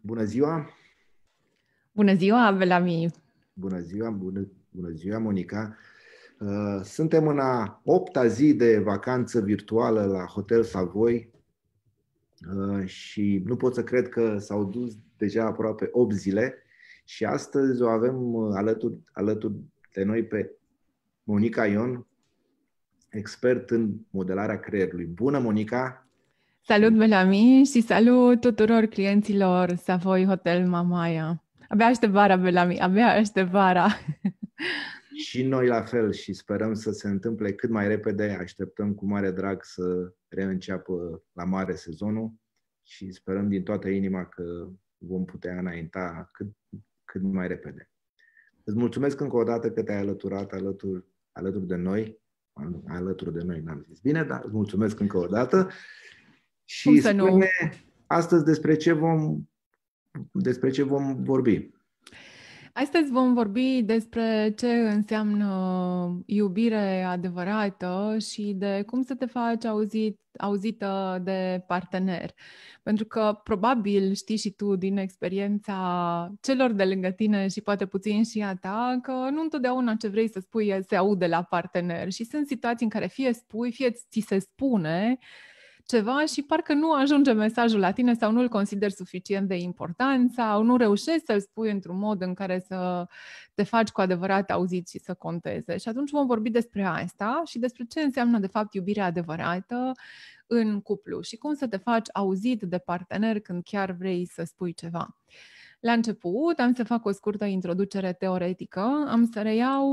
Bună ziua! Bună ziua, Belami! Bună ziua, bună, bună ziua, Monica! Uh, suntem în a opta zi de vacanță virtuală la Hotel Savoy uh, și nu pot să cred că s-au dus deja aproape 8 zile și astăzi o avem uh, alături, alături de noi pe Monica Ion, expert în modelarea creierului. Bună, Monica! Salut, Belami, și salut tuturor clienților Savoy Hotel Mamaia. Abia aștept vara, Belami, abia aștept vara. Și noi la fel și sperăm să se întâmple cât mai repede. Așteptăm cu mare drag să reînceapă la mare sezonul și sperăm din toată inima că vom putea înainta cât, cât mai repede. Îți mulțumesc încă o dată că te-ai alăturat alături, alături de noi alături de noi, n-am zis bine, dar îți mulțumesc încă o dată și Cum să spune nu? astăzi despre ce vom, despre ce vom vorbi. Astăzi vom vorbi despre ce înseamnă iubire adevărată și de cum să te faci auzit, auzită de partener. Pentru că probabil știi și tu din experiența celor de lângă tine și poate puțin și a ta că nu întotdeauna ce vrei să spui se aude la partener și sunt situații în care fie spui, fie ți se spune, ceva și parcă nu ajunge mesajul la tine sau nu-l consideri suficient de important sau nu reușești să-l spui într-un mod în care să te faci cu adevărat auzit și să conteze. Și atunci vom vorbi despre asta și despre ce înseamnă de fapt iubirea adevărată în cuplu și cum să te faci auzit de partener când chiar vrei să spui ceva. La început am să fac o scurtă introducere teoretică, am să reiau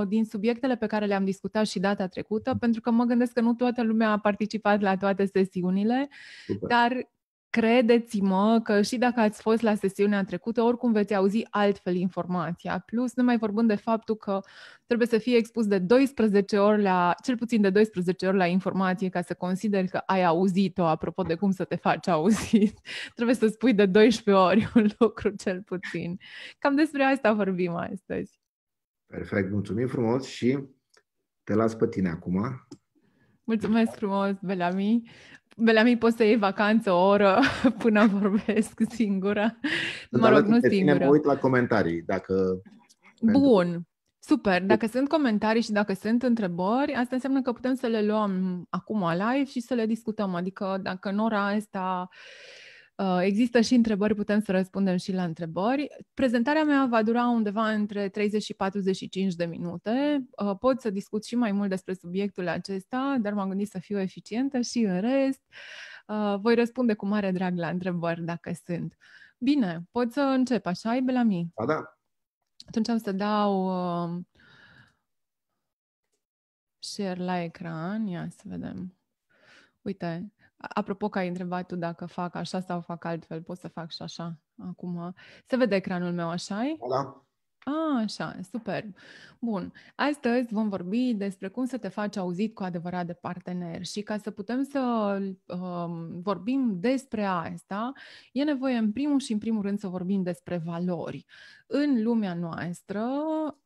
uh, din subiectele pe care le-am discutat și data trecută, pentru că mă gândesc că nu toată lumea a participat la toate sesiunile, Super. dar credeți-mă că și dacă ați fost la sesiunea trecută, oricum veți auzi altfel informația. Plus, nu mai vorbim de faptul că trebuie să fie expus de 12 ori la, cel puțin de 12 ori la informație ca să consideri că ai auzit-o, apropo de cum să te faci auzit. trebuie să spui de 12 ori un lucru cel puțin. Cam despre asta vorbim astăzi. Perfect, mulțumim frumos și te las pe tine acum. Mulțumesc frumos, Belami. Belami, poți să iei vacanță o oră până vorbesc singură. Mă Dar rog, nu singură. Mă uit la comentarii, dacă... Bun, super. Deci- dacă sunt comentarii și dacă sunt întrebări, asta înseamnă că putem să le luăm acum live și să le discutăm. Adică dacă în ora asta Uh, există și întrebări, putem să răspundem și la întrebări. Prezentarea mea va dura undeva între 30 și 45 de minute. Uh, pot să discut și mai mult despre subiectul acesta, dar m-am gândit să fiu eficientă și în rest uh, voi răspunde cu mare drag la întrebări dacă sunt. Bine, pot să încep, așa e, Belami? Da, da. Atunci am să dau um, share la ecran. Ia să vedem. Uite, Apropo că ai întrebat tu dacă fac așa sau fac altfel, pot să fac și așa acum. Se vede ecranul meu, așa Da. A, așa, super. Bun. Astăzi vom vorbi despre cum să te faci auzit cu adevărat de partener și ca să putem să um, vorbim despre asta, e nevoie în primul și în primul rând să vorbim despre valori. În lumea noastră,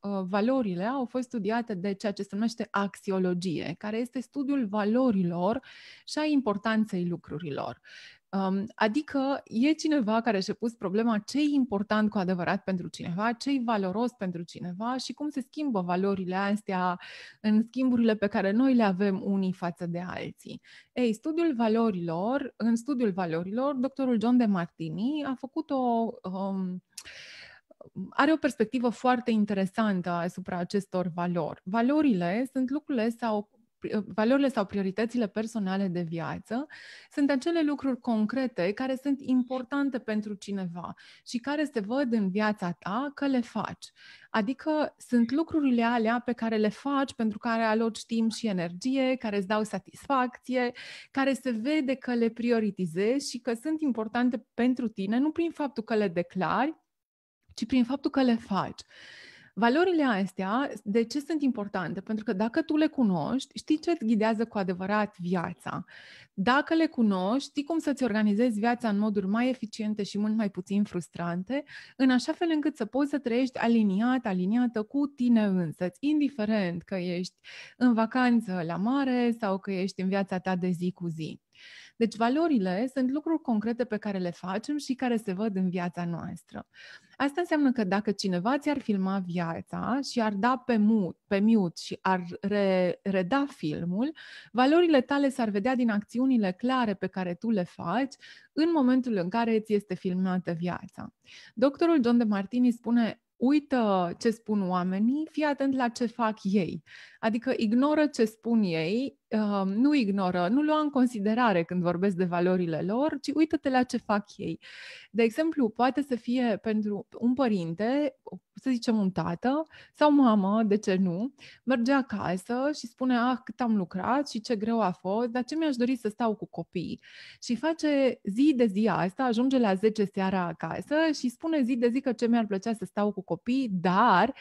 uh, valorile au fost studiate de ceea ce se numește axiologie, care este studiul valorilor și a importanței lucrurilor. Um, adică e cineva care și-a pus problema ce e important cu adevărat pentru cineva, ce e valoros pentru cineva și cum se schimbă valorile astea în schimburile pe care noi le avem unii față de alții. Ei, studiul valorilor, în studiul valorilor, doctorul John de Martini a făcut o... Um, are o perspectivă foarte interesantă asupra acestor valori. Valorile sunt lucrurile sau Uh, valorile sau prioritățile personale de viață sunt acele lucruri concrete care sunt importante pentru cineva și care se văd în viața ta că le faci. Adică sunt lucrurile alea pe care le faci pentru care aloci timp și energie, care îți dau satisfacție, care se vede că le prioritizezi și că sunt importante pentru tine, nu prin faptul că le declari, ci prin faptul că le faci. Valorile astea, de ce sunt importante? Pentru că dacă tu le cunoști, știi ce îți ghidează cu adevărat viața. Dacă le cunoști, știi cum să-ți organizezi viața în moduri mai eficiente și mult mai puțin frustrante, în așa fel încât să poți să trăiești aliniat, aliniată cu tine însăți, indiferent că ești în vacanță la mare sau că ești în viața ta de zi cu zi. Deci valorile sunt lucruri concrete pe care le facem și care se văd în viața noastră. Asta înseamnă că dacă cineva ți-ar filma viața și ar da pe mute, pe mute și ar re, reda filmul, valorile tale s-ar vedea din acțiunile clare pe care tu le faci în momentul în care ți este filmată viața. Doctorul John de Martini spune uită ce spun oamenii, fii atent la ce fac ei. Adică ignoră ce spun ei, Um, nu ignoră, nu lua în considerare când vorbesc de valorile lor, ci uită-te la ce fac ei. De exemplu, poate să fie pentru un părinte, să zicem un tată sau mamă, de ce nu, merge acasă și spune, ah, cât am lucrat și ce greu a fost, dar ce mi-aș dori să stau cu copiii. Și face zi de zi asta, ajunge la 10 seara acasă și spune zi de zi că ce mi-ar plăcea să stau cu copiii, dar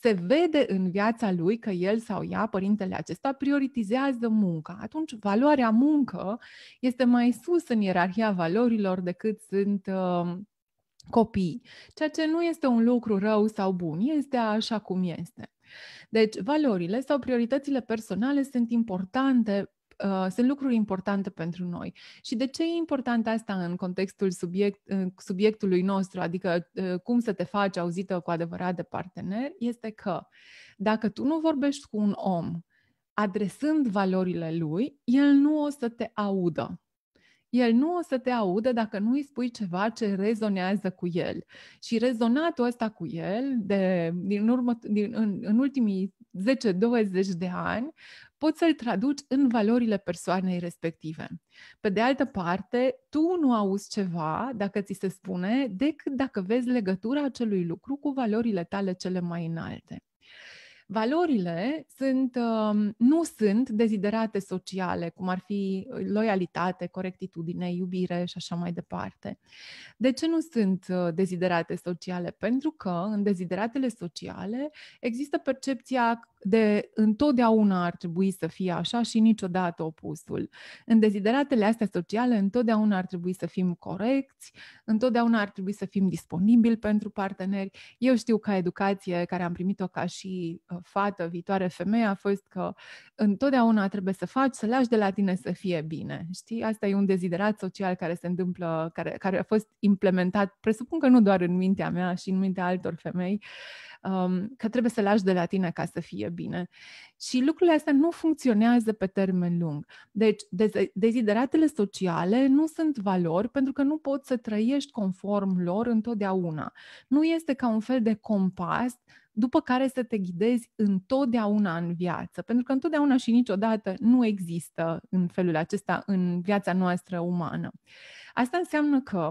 se vede în viața lui că el sau ea, părintele acesta, prioritizează munca. Atunci, valoarea muncă este mai sus în ierarhia valorilor decât sunt uh, copii, ceea ce nu este un lucru rău sau bun, este așa cum este. Deci, valorile sau prioritățile personale sunt importante Uh, sunt lucruri importante pentru noi. Și de ce e important asta în contextul subiect, uh, subiectului nostru, adică uh, cum să te faci auzită cu adevărat de partener, este că dacă tu nu vorbești cu un om adresând valorile lui, el nu o să te audă el nu o să te audă dacă nu îi spui ceva ce rezonează cu el. Și rezonatul ăsta cu el, de, din urmă, din, în, în ultimii 10-20 de ani, poți să-l traduci în valorile persoanei respective. Pe de altă parte, tu nu auzi ceva, dacă ți se spune, decât dacă vezi legătura acelui lucru cu valorile tale cele mai înalte. Valorile sunt, um, nu sunt deziderate sociale, cum ar fi uh, loialitate, corectitudine, iubire și așa mai departe. De ce nu sunt uh, deziderate sociale? Pentru că în dezideratele sociale există percepția de întotdeauna ar trebui să fie așa și niciodată opusul. În dezideratele astea sociale, întotdeauna ar trebui să fim corecți, întotdeauna ar trebui să fim disponibili pentru parteneri. Eu știu ca educație care am primit-o ca și uh, fată, viitoare femeie, a fost că întotdeauna trebuie să faci, să lași de la tine să fie bine. Știi? Asta e un deziderat social care se întâmplă, care, care a fost implementat, presupun că nu doar în mintea mea și în mintea altor femei, uh, um, că trebuie să lași de la tine ca să fie bine. Și lucrurile astea nu funcționează pe termen lung. Deci, dez- dezideratele sociale nu sunt valori pentru că nu poți să trăiești conform lor întotdeauna. Nu este ca un fel de compas după care să te ghidezi întotdeauna în viață, pentru că întotdeauna și niciodată nu există în felul acesta în viața noastră umană. Asta înseamnă că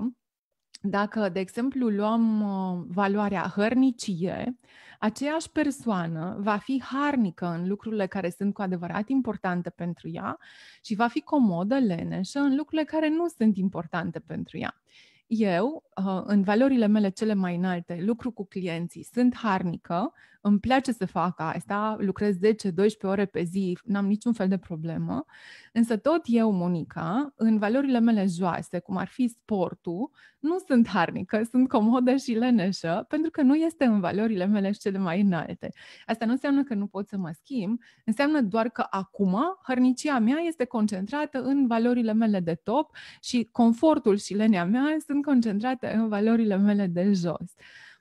dacă, de exemplu, luăm uh, valoarea hărnicie, aceeași persoană va fi harnică în lucrurile care sunt cu adevărat importante pentru ea și va fi comodă, leneșă în lucrurile care nu sunt importante pentru ea. Eu, uh, în valorile mele cele mai înalte, lucru cu clienții, sunt harnică îmi place să fac asta, lucrez 10-12 ore pe zi, n-am niciun fel de problemă, însă tot eu, Monica, în valorile mele joase, cum ar fi sportul, nu sunt harnică, sunt comodă și leneșă, pentru că nu este în valorile mele cele mai înalte. Asta nu înseamnă că nu pot să mă schimb, înseamnă doar că acum hărnicia mea este concentrată în valorile mele de top și confortul și lenea mea sunt concentrate în valorile mele de jos.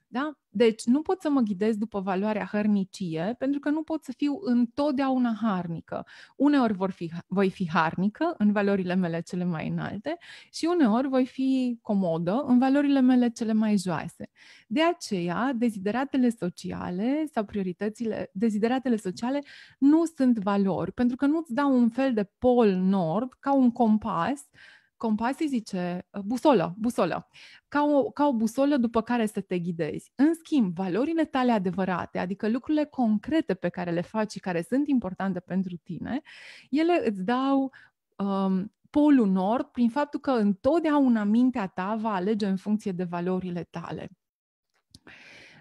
Da? Deci nu pot să mă ghidez după valoarea hărnicie pentru că nu pot să fiu întotdeauna harnică. Uneori vor fi, voi fi harnică în valorile mele cele mai înalte și uneori voi fi comodă în valorile mele cele mai joase. De aceea, dezideratele sociale sau prioritățile, dezideratele sociale nu sunt valori pentru că nu-ți dau un fel de pol nord ca un compas uh, Compasii zice ă, busolă, busolă, ca o, ca o busolă după care să te ghidezi. În schimb, valorile tale adevărate, adică lucrurile concrete pe care le faci și care sunt importante pentru tine, ele îți dau um, polul nord prin faptul că întotdeauna mintea ta va alege în funcție de valorile tale.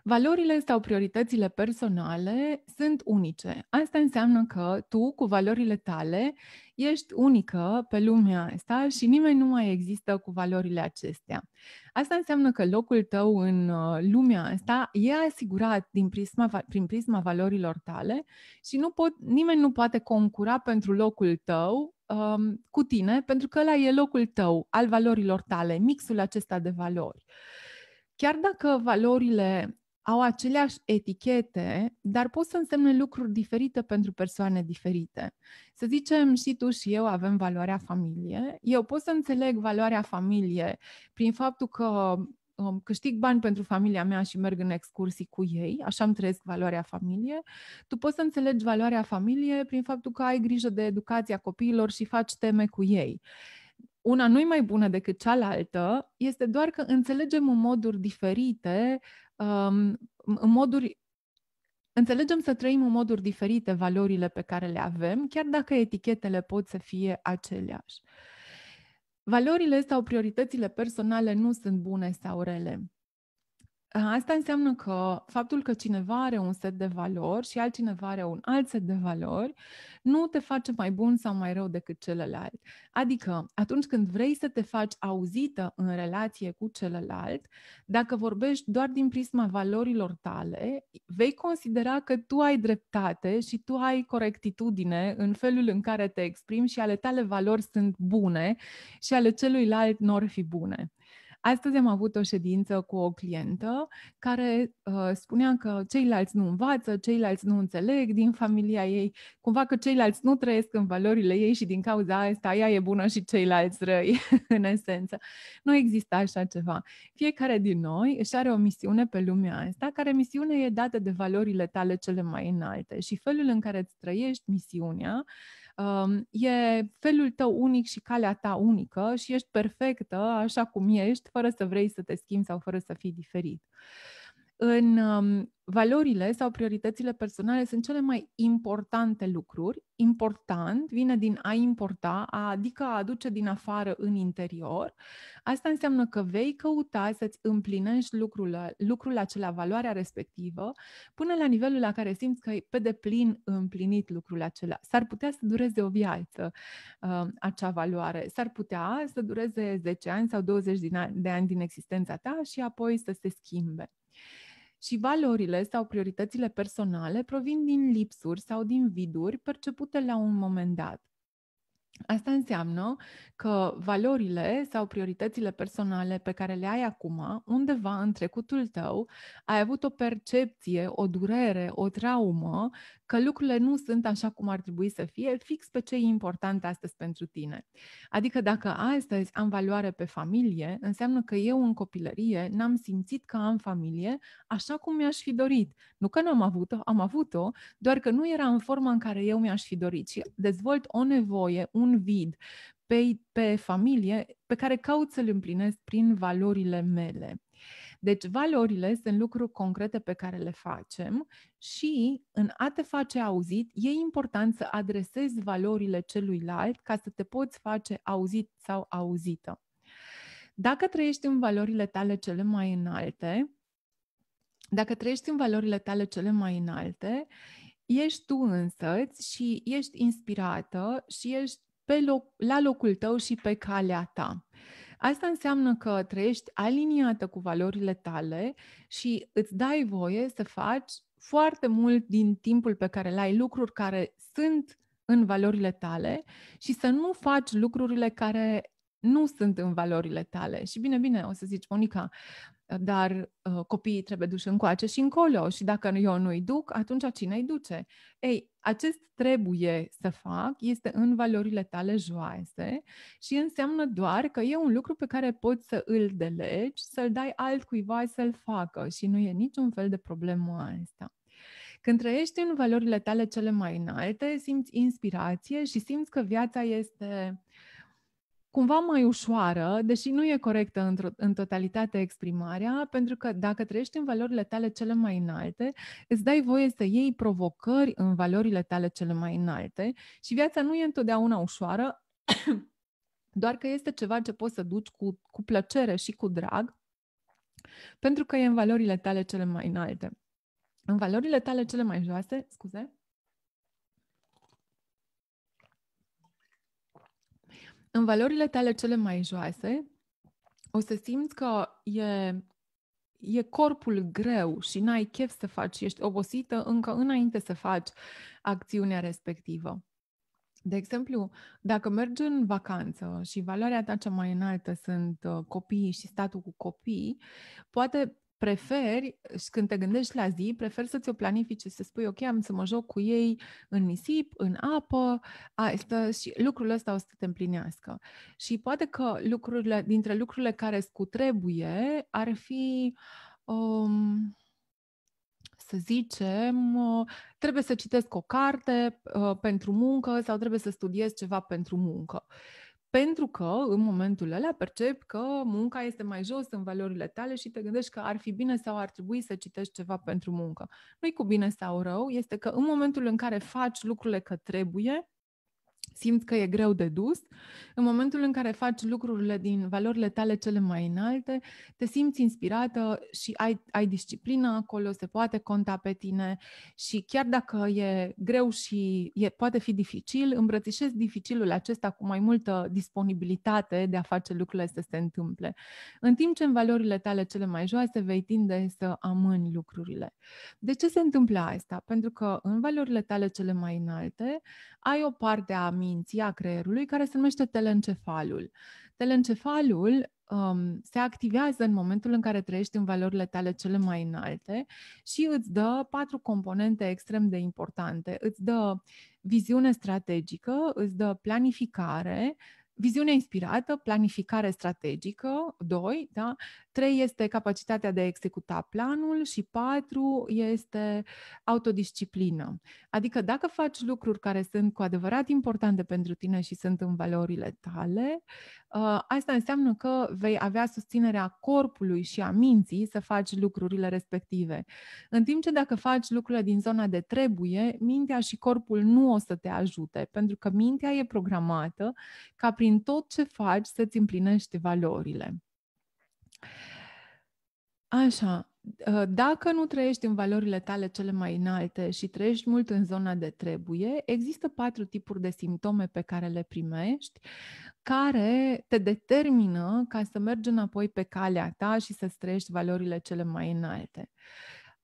Valorile sau prioritățile personale sunt unice. Asta înseamnă că tu, cu valorile tale, ești unică pe lumea asta și nimeni nu mai există cu valorile acestea. Asta înseamnă că locul tău în uh, lumea asta e asigurat din prisma, prin prisma valorilor tale și nu pot, nimeni nu poate concura pentru locul tău um, cu tine, pentru că ăla e locul tău al valorilor tale, mixul acesta de valori. Chiar dacă valorile au aceleași etichete, dar pot să însemne lucruri diferite pentru persoane diferite. Să zicem, și tu și eu avem valoarea familie. Eu pot să înțeleg valoarea familie prin faptul că um, câștig bani pentru familia mea și merg în excursii cu ei, așa îmi trăiesc valoarea familie. Tu poți să înțelegi valoarea familie prin faptul că ai grijă de educația copiilor și faci teme cu ei una nu i mai bună decât cealaltă, este doar că înțelegem în moduri diferite în moduri Înțelegem să trăim în moduri diferite valorile pe care le avem, chiar dacă etichetele pot să fie aceleași. Valorile sau prioritățile personale nu sunt bune sau rele. Asta înseamnă că faptul că cineva are un set de valori și altcineva are un alt set de valori nu te face mai bun sau mai rău decât celălalt. Adică, atunci când vrei să te faci auzită în relație cu celălalt, dacă vorbești doar din prisma valorilor tale, vei considera că tu ai dreptate și tu ai corectitudine în felul în care te exprimi și ale tale valori sunt bune și ale celuilalt nu ar fi bune. Astăzi am avut o ședință cu o clientă care uh, spunea că ceilalți nu învață, ceilalți nu înțeleg din familia ei, cumva că ceilalți nu trăiesc în valorile ei și din cauza asta ea e bună și ceilalți răi, în esență. Nu există așa ceva. Fiecare din noi își are o misiune pe lumea asta, care misiune e dată de valorile tale cele mai înalte și felul în care îți trăiești misiunea E felul tău unic și calea ta unică și ești perfectă așa cum ești, fără să vrei să te schimbi sau fără să fii diferit. În valorile sau prioritățile personale sunt cele mai importante lucruri. Important vine din a importa, adică a aduce din afară în interior. Asta înseamnă că vei căuta să-ți împlinești lucrul, lucrul acela, valoarea respectivă, până la nivelul la care simți că ai pe deplin împlinit lucrul acela. S-ar putea să dureze o viață ă, acea valoare. S-ar putea să dureze 10 ani sau 20 de ani din existența ta și apoi să se schimbe. Și valorile sau prioritățile personale provin din lipsuri sau din viduri percepute la un moment dat. Asta înseamnă că valorile sau prioritățile personale pe care le ai acum, undeva în trecutul tău, ai avut o percepție, o durere, o traumă, că lucrurile nu sunt așa cum ar trebui să fie, fix pe ce e important astăzi pentru tine. Adică dacă astăzi am valoare pe familie, înseamnă că eu în copilărie n-am simțit că am familie așa cum mi-aș fi dorit. Nu că nu am avut-o, am avut-o, doar că nu era în forma în care eu mi-aș fi dorit și dezvolt o nevoie, un un vid pe, pe familie pe care caut să-l împlinesc prin valorile mele. Deci valorile sunt lucruri concrete pe care le facem și în a te face auzit e important să adresezi valorile celuilalt ca să te poți face auzit sau auzită. Dacă trăiești în valorile tale cele mai înalte, dacă trăiești în valorile tale cele mai înalte, ești tu însăți și ești inspirată și ești pe loc, la locul tău și pe calea ta. Asta înseamnă că trăiești aliniată cu valorile tale și îți dai voie să faci foarte mult din timpul pe care l-ai lucruri care sunt în valorile tale și să nu faci lucrurile care nu sunt în valorile tale. Și bine, bine, o să zici, Monica, dar uh, copiii trebuie duși încoace și încolo și dacă eu nu-i duc, atunci cine îi duce? Ei, acest trebuie să fac este în valorile tale joase și înseamnă doar că e un lucru pe care poți să îl delegi, să-l dai altcuiva să-l facă și nu e niciun fel de problemă asta. Când trăiești în valorile tale cele mai înalte, simți inspirație și simți că viața este uh, cumva mai ușoară, deși nu e corectă într- în totalitate exprimarea, pentru că dacă trăiești în valorile tale cele mai înalte, îți dai voie să iei provocări în valorile tale cele mai înalte și viața nu e întotdeauna ușoară, doar că este ceva ce poți să duci cu, cu plăcere și cu drag, pentru că e în valorile tale cele mai înalte. În valorile tale cele mai joase, scuze, în valorile tale cele mai joase, o să simți că e, e corpul greu și n-ai chef să faci, ești obosită încă înainte să faci acțiunea respectivă. De exemplu, dacă mergi în vacanță și valoarea ta cea mai înaltă sunt uh, copiii și statul cu copii, poate preferi, când te gândești la zi, preferi să ți-o planifici și să spui, ok, am să mă joc cu ei în nisip, în apă, asta, și lucrul ăsta o să te împlinească. Și poate că lucrurile, dintre lucrurile care trebuie ar fi, um, să zicem, uh, trebuie să citesc o carte uh, pentru muncă sau trebuie să studiez ceva pentru muncă. Uh, pentru că în momentul ăla percep că munca este mai jos în valorile tale și te gândești că ar fi bine sau ar trebui să citești ceva pentru muncă. Nu-i cu bine sau rău, este că în momentul în care faci lucrurile că trebuie, simți că e greu de dus, în momentul în care faci lucrurile din valorile tale cele mai înalte, te simți inspirată și ai, ai disciplină acolo, se poate conta pe tine și chiar dacă e greu și e, poate fi dificil, îmbrățișezi dificilul acesta cu mai multă disponibilitate de a face lucrurile să se întâmple. În timp ce în valorile tale cele mai joase vei tinde să amâni lucrurile. De ce se întâmplă asta? Pentru că în valorile tale cele mai înalte ai o parte a minții, a creierului, care se numește telencefalul. Telencefalul um, se activează în momentul în care trăiești în valorile tale cele mai înalte și îți dă patru componente extrem de importante. Îți dă viziune strategică, îți dă planificare, Viziune inspirată, planificare strategică, 2, da? 3 este capacitatea de a executa planul și 4 este autodisciplină. Adică dacă faci lucruri care sunt cu adevărat importante pentru tine și sunt în valorile tale, ă, asta înseamnă că vei avea susținerea corpului și a minții să faci lucrurile respective. În timp ce dacă faci lucrurile din zona de trebuie, mintea și corpul nu o să te ajute, pentru că mintea e programată ca prin prin tot ce faci să-ți împlinești valorile. Așa, uh, dacă nu trăiești în valorile tale cele mai înalte și trăiești mult în zona de trebuie, există patru tipuri de simptome pe care le primești, care te determină ca să mergi înapoi pe calea ta și să-ți trăiești valorile cele mai înalte.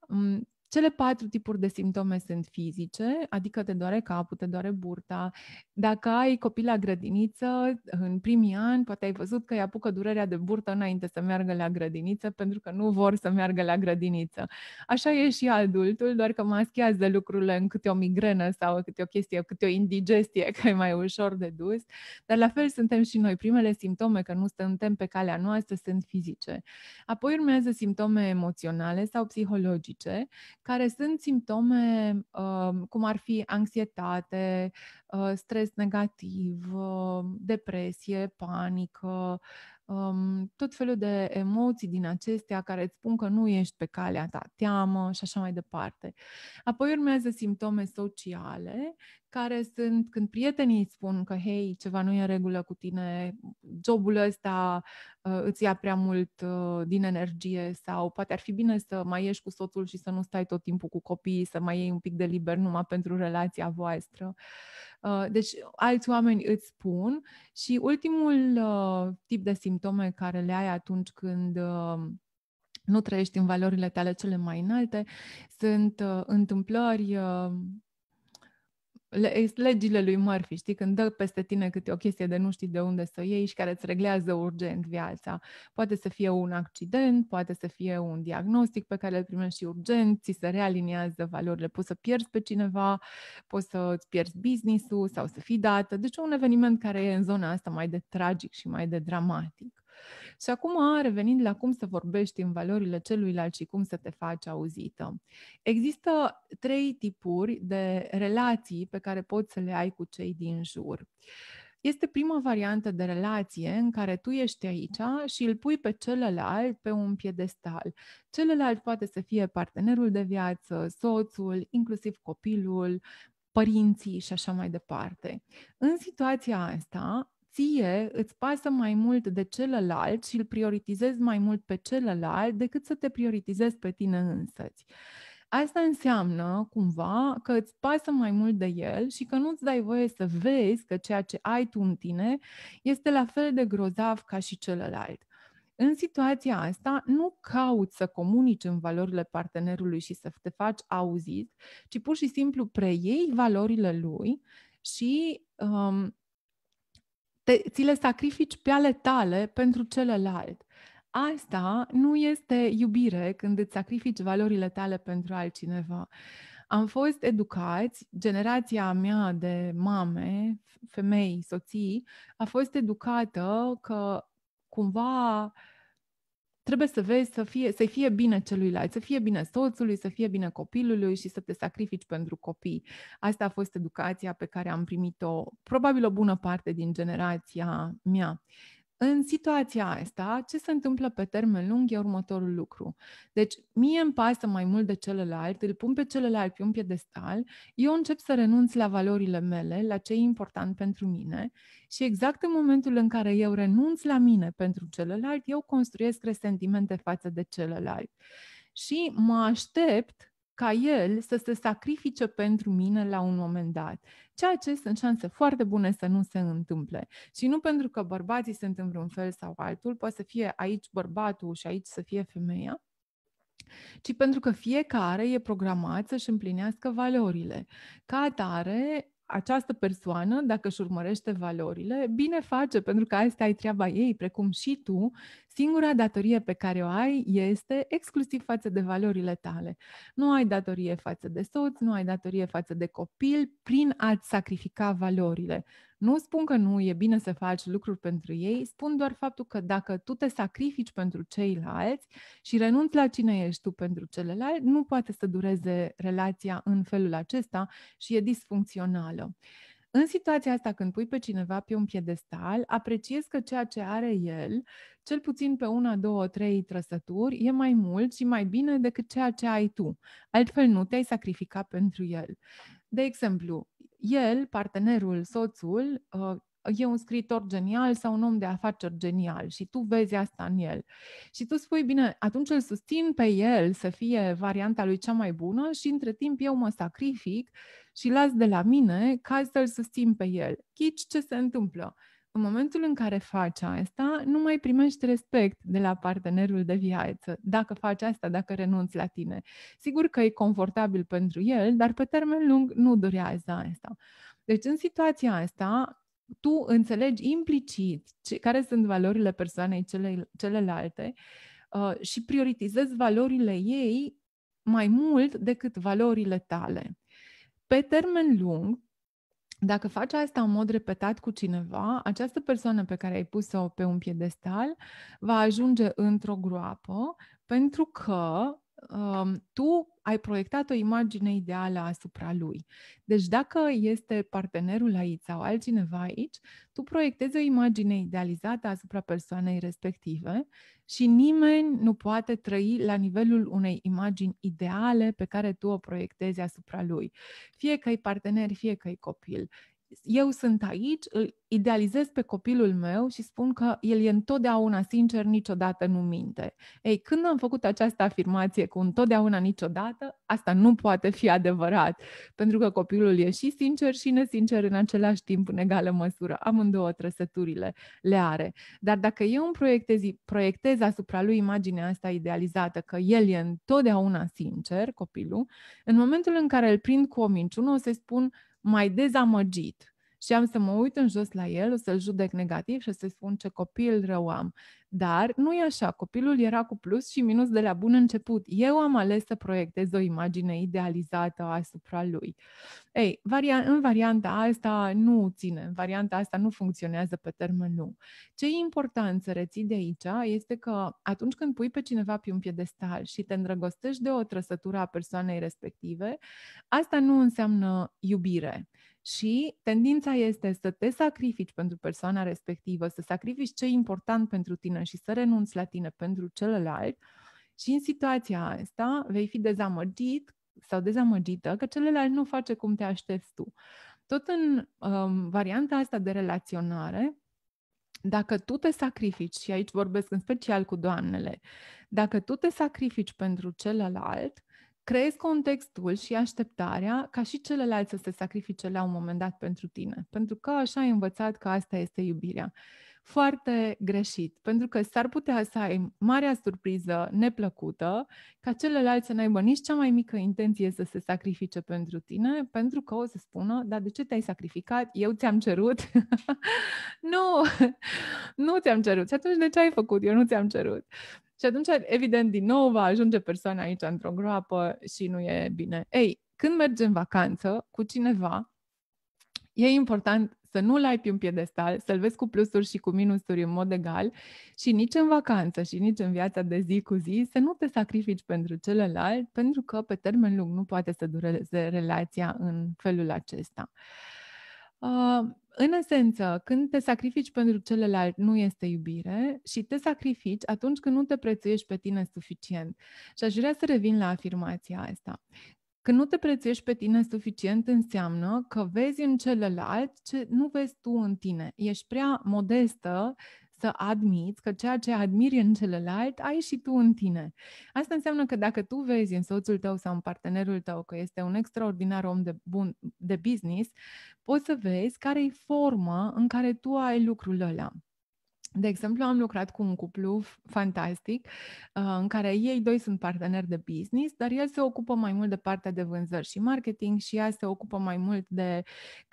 Mm, cele patru tipuri de simptome sunt fizice, adică te doare capul, te doare burta. Dacă ai copii la grădiniță, în primii ani, poate ai văzut că îi apucă durerea de burtă înainte să meargă la grădiniță, pentru că nu vor să meargă la grădiniță. Așa e și adultul, doar că maschează lucrurile în câte o migrenă sau câte o chestie, câte o indigestie, că e mai ușor de dus. Dar la fel suntem și noi. Primele simptome că nu suntem pe calea noastră sunt fizice. Apoi urmează simptome emoționale sau psihologice, care sunt simptome um, cum ar fi anxietate, uh, stres negativ, uh, depresie, panică, um, tot felul de emoții din acestea care îți spun că nu ești pe calea ta, teamă și așa mai departe. Apoi urmează simptome sociale, care sunt când prietenii îți spun că, hei, ceva nu e în regulă cu tine, jobul ăsta uh, îți ia prea mult uh, din energie sau poate ar fi bine să mai ieși cu soțul și să nu stai tot timpul cu copiii, să mai iei un pic de liber numai pentru relația voastră. Uh, deci alți oameni îți spun și ultimul uh, tip de simptome care le ai atunci când uh, nu trăiești în valorile tale cele mai înalte, sunt întâmplări legile lui Murphy, știi, când dă peste tine câte o chestie de nu știi de unde să o iei și care îți reglează urgent viața. Poate să fie un accident, poate să fie un diagnostic pe care îl primești urgent, ți se realiniază valorile, poți să pierzi pe cineva, poți să îți pierzi business-ul sau să fii dată. Deci un eveniment care e în zona asta mai de tragic și mai de dramatic. Și acum, revenind la cum să vorbești în valorile celuilalt și cum să te faci auzită. Există trei tipuri de relații pe care poți să le ai cu cei din jur. Este prima variantă de relație în care tu ești aici și îl pui pe celălalt pe un piedestal. Celălalt poate să fie partenerul de viață, soțul, inclusiv copilul, părinții și așa mai departe. În situația asta, ție îți pasă mai mult de celălalt și îl prioritizezi mai mult pe celălalt decât să te prioritizezi pe tine însăți. Asta înseamnă, cumva, că îți pasă mai mult de el și că nu-ți dai voie să vezi că ceea ce ai tu în tine este la fel de grozav ca și celălalt. În situația asta, nu cauți să comunici în valorile partenerului și să te faci auzit, ci pur și simplu preiei valorile lui și um, te, ți le sacrifici pe ale tale pentru celălalt. Asta nu este iubire când îți sacrifici valorile tale pentru altcineva. Am fost educați, generația mea de mame, femei, soții, a fost educată că cumva uh, trebuie să vezi să fie, să fie bine celuilalt, să fie bine soțului, să fie bine copilului și să te sacrifici pentru copii. Asta a fost educația pe care am primit-o, probabil o bună parte din generația mea. În situația asta, ce se întâmplă pe termen lung e următorul lucru. Deci, mie îmi pasă mai mult de celălalt, îl pun pe celălalt pe un piedestal, eu încep să renunț la valorile mele, la ce e important pentru mine și exact în momentul în care eu renunț la mine pentru celălalt, eu construiesc resentimente față de celălalt. Și mă aștept ca el să se sacrifice pentru mine la un moment dat. Ceea ce sunt șanse foarte bune să nu se întâmple. Și nu pentru că bărbații sunt în vreun fel sau altul, poate să fie aici bărbatul și aici să fie femeia, ci pentru că fiecare e programat să-și împlinească valorile. Ca atare, această persoană, dacă își urmărește valorile, bine face, pentru că asta e treaba ei, precum și tu Singura datorie pe care o ai este exclusiv față de valorile tale. Nu ai datorie față de soț, nu ai datorie față de copil prin a-ți sacrifica valorile. Nu spun că nu e bine să faci lucruri pentru ei, spun doar faptul că dacă tu te sacrifici pentru ceilalți și renunți la cine ești tu pentru celălalt, nu poate să dureze relația în felul acesta și e disfuncțională. În situația asta, când pui pe cineva pe un piedestal, apreciez că ceea ce are el, cel puțin pe una, două, trei trăsături, e mai mult și mai bine decât ceea ce ai tu. Altfel nu te-ai sacrifica pentru el. De exemplu, el, partenerul, soțul, ă, e un scriitor genial sau un om de afaceri genial și tu vezi asta în el. Și tu spui, bine, atunci îl susțin pe el să fie varianta lui cea mai bună și între timp eu mă sacrific și las de la mine ca să-l susțin pe el. Chici ce se întâmplă? În momentul în care faci asta, nu mai primești respect de la partenerul de viață, dacă faci asta, dacă renunți la tine. Sigur că e confortabil pentru el, dar pe termen lung nu durează asta. Deci, în situația asta, tu înțelegi implicit ce, care sunt valorile persoanei cele, celelalte uh, și prioritizezi valorile ei mai mult decât valorile tale. Pe termen lung, dacă faci asta în mod repetat cu cineva, această persoană pe care ai pus-o pe un piedestal va ajunge într-o groapă pentru că Um, tu ai proiectat o imagine ideală asupra lui. Deci dacă este partenerul aici sau altcineva aici, tu proiectezi o imagine idealizată asupra persoanei respective și nimeni nu poate trăi la nivelul unei imagini ideale pe care tu o proiectezi asupra lui. Fie că e partener, fie că e copil eu sunt aici, îl idealizez pe copilul meu și spun că el e întotdeauna sincer, niciodată nu minte. Ei, când am făcut această afirmație cu întotdeauna, niciodată, asta nu poate fi adevărat, pentru că copilul e și sincer și nesincer în același timp, în egală măsură. Amândouă trăsăturile le are. Dar dacă eu îmi proiectez, proiectez asupra lui imaginea asta idealizată, că el e întotdeauna sincer, copilul, în momentul în care îl prind cu o minciună, o să spun, mai dezamăgit și am să mă uit în jos la el, o să-l judec negativ și o să-i spun ce copil rău am. Dar nu e așa, copilul era cu plus și minus de la bun început. Eu am ales să proiectez o imagine idealizată asupra lui. Ei, varia- în varianta asta nu ține, în varianta asta nu funcționează pe termen lung. Ce e important să reții de aici este că atunci când pui pe cineva pe un piedestal și te îndrăgostești de o trăsătură a persoanei respective, asta nu înseamnă iubire și tendința este să te sacrifici pentru persoana respectivă, să sacrifici ce e important pentru tine și să renunți la tine pentru celălalt și în situația asta vei fi dezamăgit sau dezamăgită că celălalt nu face cum te aștepți tu. Tot în um, varianta asta de relaționare, dacă tu te sacrifici, și aici vorbesc în special cu doamnele, dacă tu te sacrifici pentru celălalt, creezi contextul și așteptarea ca și celălalt să se sacrifice la un moment dat pentru tine. Pentru că așa ai învățat că asta este iubirea. Foarte greșit, pentru că s-ar putea să ai marea surpriză neplăcută ca celălalt să n-aibă nici cea mai mică intenție să se sacrifice pentru tine, pentru că o să spună, dar de ce te-ai sacrificat? Eu ți-am cerut? nu, nu ți-am cerut. Și atunci de ce ai făcut? Eu nu ți-am cerut. Și atunci, evident, din nou va ajunge persoana aici într-o groapă și nu e bine. Ei, când mergi în vacanță cu cineva, e important să nu-l ai pe un piedestal, să-l vezi cu plusuri și cu minusuri în mod egal și nici în vacanță și nici în viața de zi cu zi să nu te sacrifici pentru celălalt, pentru că pe termen lung nu poate să dureze relația în felul acesta. Uh, în esență, când te sacrifici pentru celălalt, nu este iubire și te sacrifici atunci când nu te prețuiești pe tine suficient. Și aș vrea să revin la afirmația asta. Când nu te prețuiești pe tine suficient, înseamnă că vezi în celălalt ce nu vezi tu în tine. Ești prea modestă să admiți că ceea ce admiri în celălalt, ai și tu în tine. Asta înseamnă că dacă tu vezi în soțul tău sau în partenerul tău că este un extraordinar om de, bun, de business, poți să vezi care e forma în care tu ai lucrul ăla. De exemplu, am lucrat cu un cuplu fantastic uh, în care ei doi sunt parteneri de business, dar el se ocupă mai mult de partea de vânzări și marketing și ea se ocupă mai mult de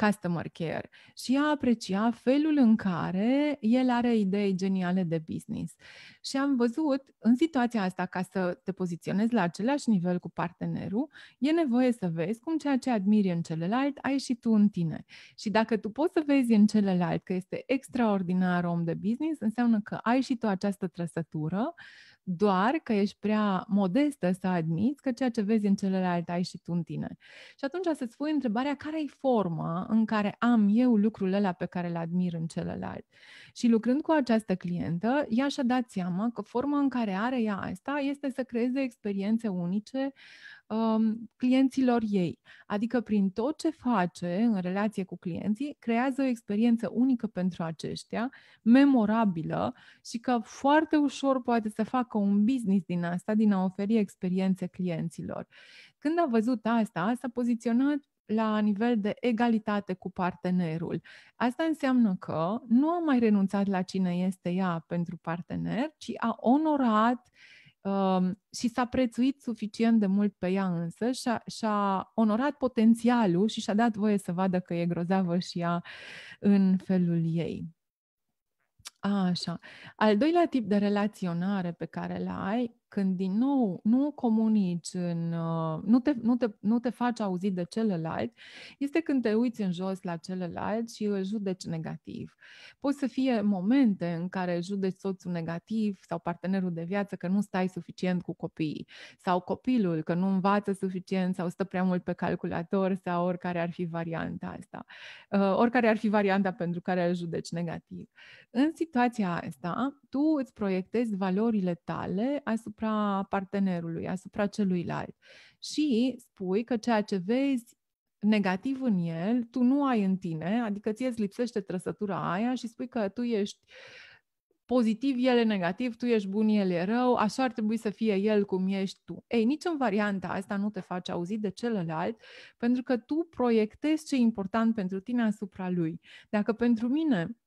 customer care. Și ea aprecia felul în care el are idei geniale de business. Și am văzut în situația asta, ca să te poziționezi la același nivel cu partenerul, e nevoie să vezi cum ceea ce admiri în celălalt ai și tu în tine. Și dacă tu poți să vezi în celălalt că este extraordinar om de business, business, înseamnă că ai și tu această trăsătură, doar că ești prea modestă să admiți că ceea ce vezi în celelalte ai și tu în tine. Și atunci să-ți pui întrebarea care e forma în care am eu lucrul ăla pe care îl admir în celălalt. Și lucrând cu această clientă, ea și-a dat seama că forma în care are ea asta este să creeze experiențe unice um, clienților ei. Adică prin tot ce face în relație cu clienții, creează o experiență unică pentru aceștia, memorabilă și că foarte ușor poate să facă un business din asta, din a oferi experiențe clienților. Când a văzut asta, s-a poziționat la nivel de egalitate cu partenerul. Asta înseamnă că nu a mai renunțat la cine este ea pentru partener, ci a onorat uh, Um, și s-a prețuit suficient de mult pe ea însă și a, și-a onorat potențialul și și-a dat voie să vadă că e grozavă și ea în felul ei. A, așa. Al doilea tip de relaționare pe care l ai când din nou nu comunici, în, uh, nu, te, nu, te, nu te faci auzit de celălalt, este când te uiți în jos la celălalt și îl judeci negativ. Pot să fie momente în care judeci soțul negativ sau partenerul de viață că nu stai suficient cu copiii sau copilul că nu învață suficient sau stă prea mult pe calculator sau oricare ar fi varianta asta, uh, oricare ar fi varianta pentru care îl judeci negativ. În situația asta, tu îți proiectezi valorile tale asupra asupra partenerului, asupra celuilalt. Și spui că ceea ce vezi negativ în el, tu nu ai în tine, adică ție îți lipsește trăsătura aia și spui că tu ești pozitiv, el e negativ, tu ești bun, el e rău, așa ar trebui să fie el cum ești tu. Ei, nici în varianta asta nu te face auzit de celălalt, pentru că tu proiectezi ce e important pentru tine asupra lui. Dacă pentru mine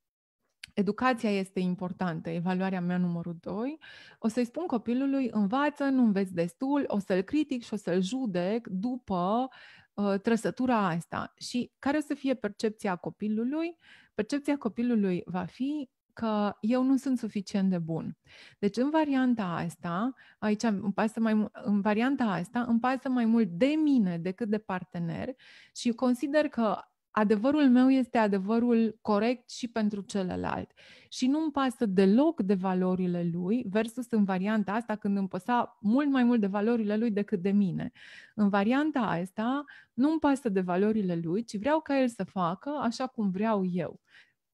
educația este importantă, evaluarea mea numărul 2, o să-i spun copilului, învață, nu înveți destul, o să-l critic și o să-l judec după uh, trăsătura asta. Și care o să fie percepția copilului? Percepția copilului va fi că eu nu sunt suficient de bun. Deci în varianta asta, aici îmi pasă mai, în varianta asta îmi pasă mai mult de mine decât de partener și consider că adevărul meu este adevărul corect și pentru celălalt. Și nu mi pasă deloc de valorile lui, versus în varianta asta când îmi păsa mult mai mult de valorile lui decât de mine. În varianta asta nu mi pasă de valorile lui, ci vreau ca el să facă așa cum vreau eu.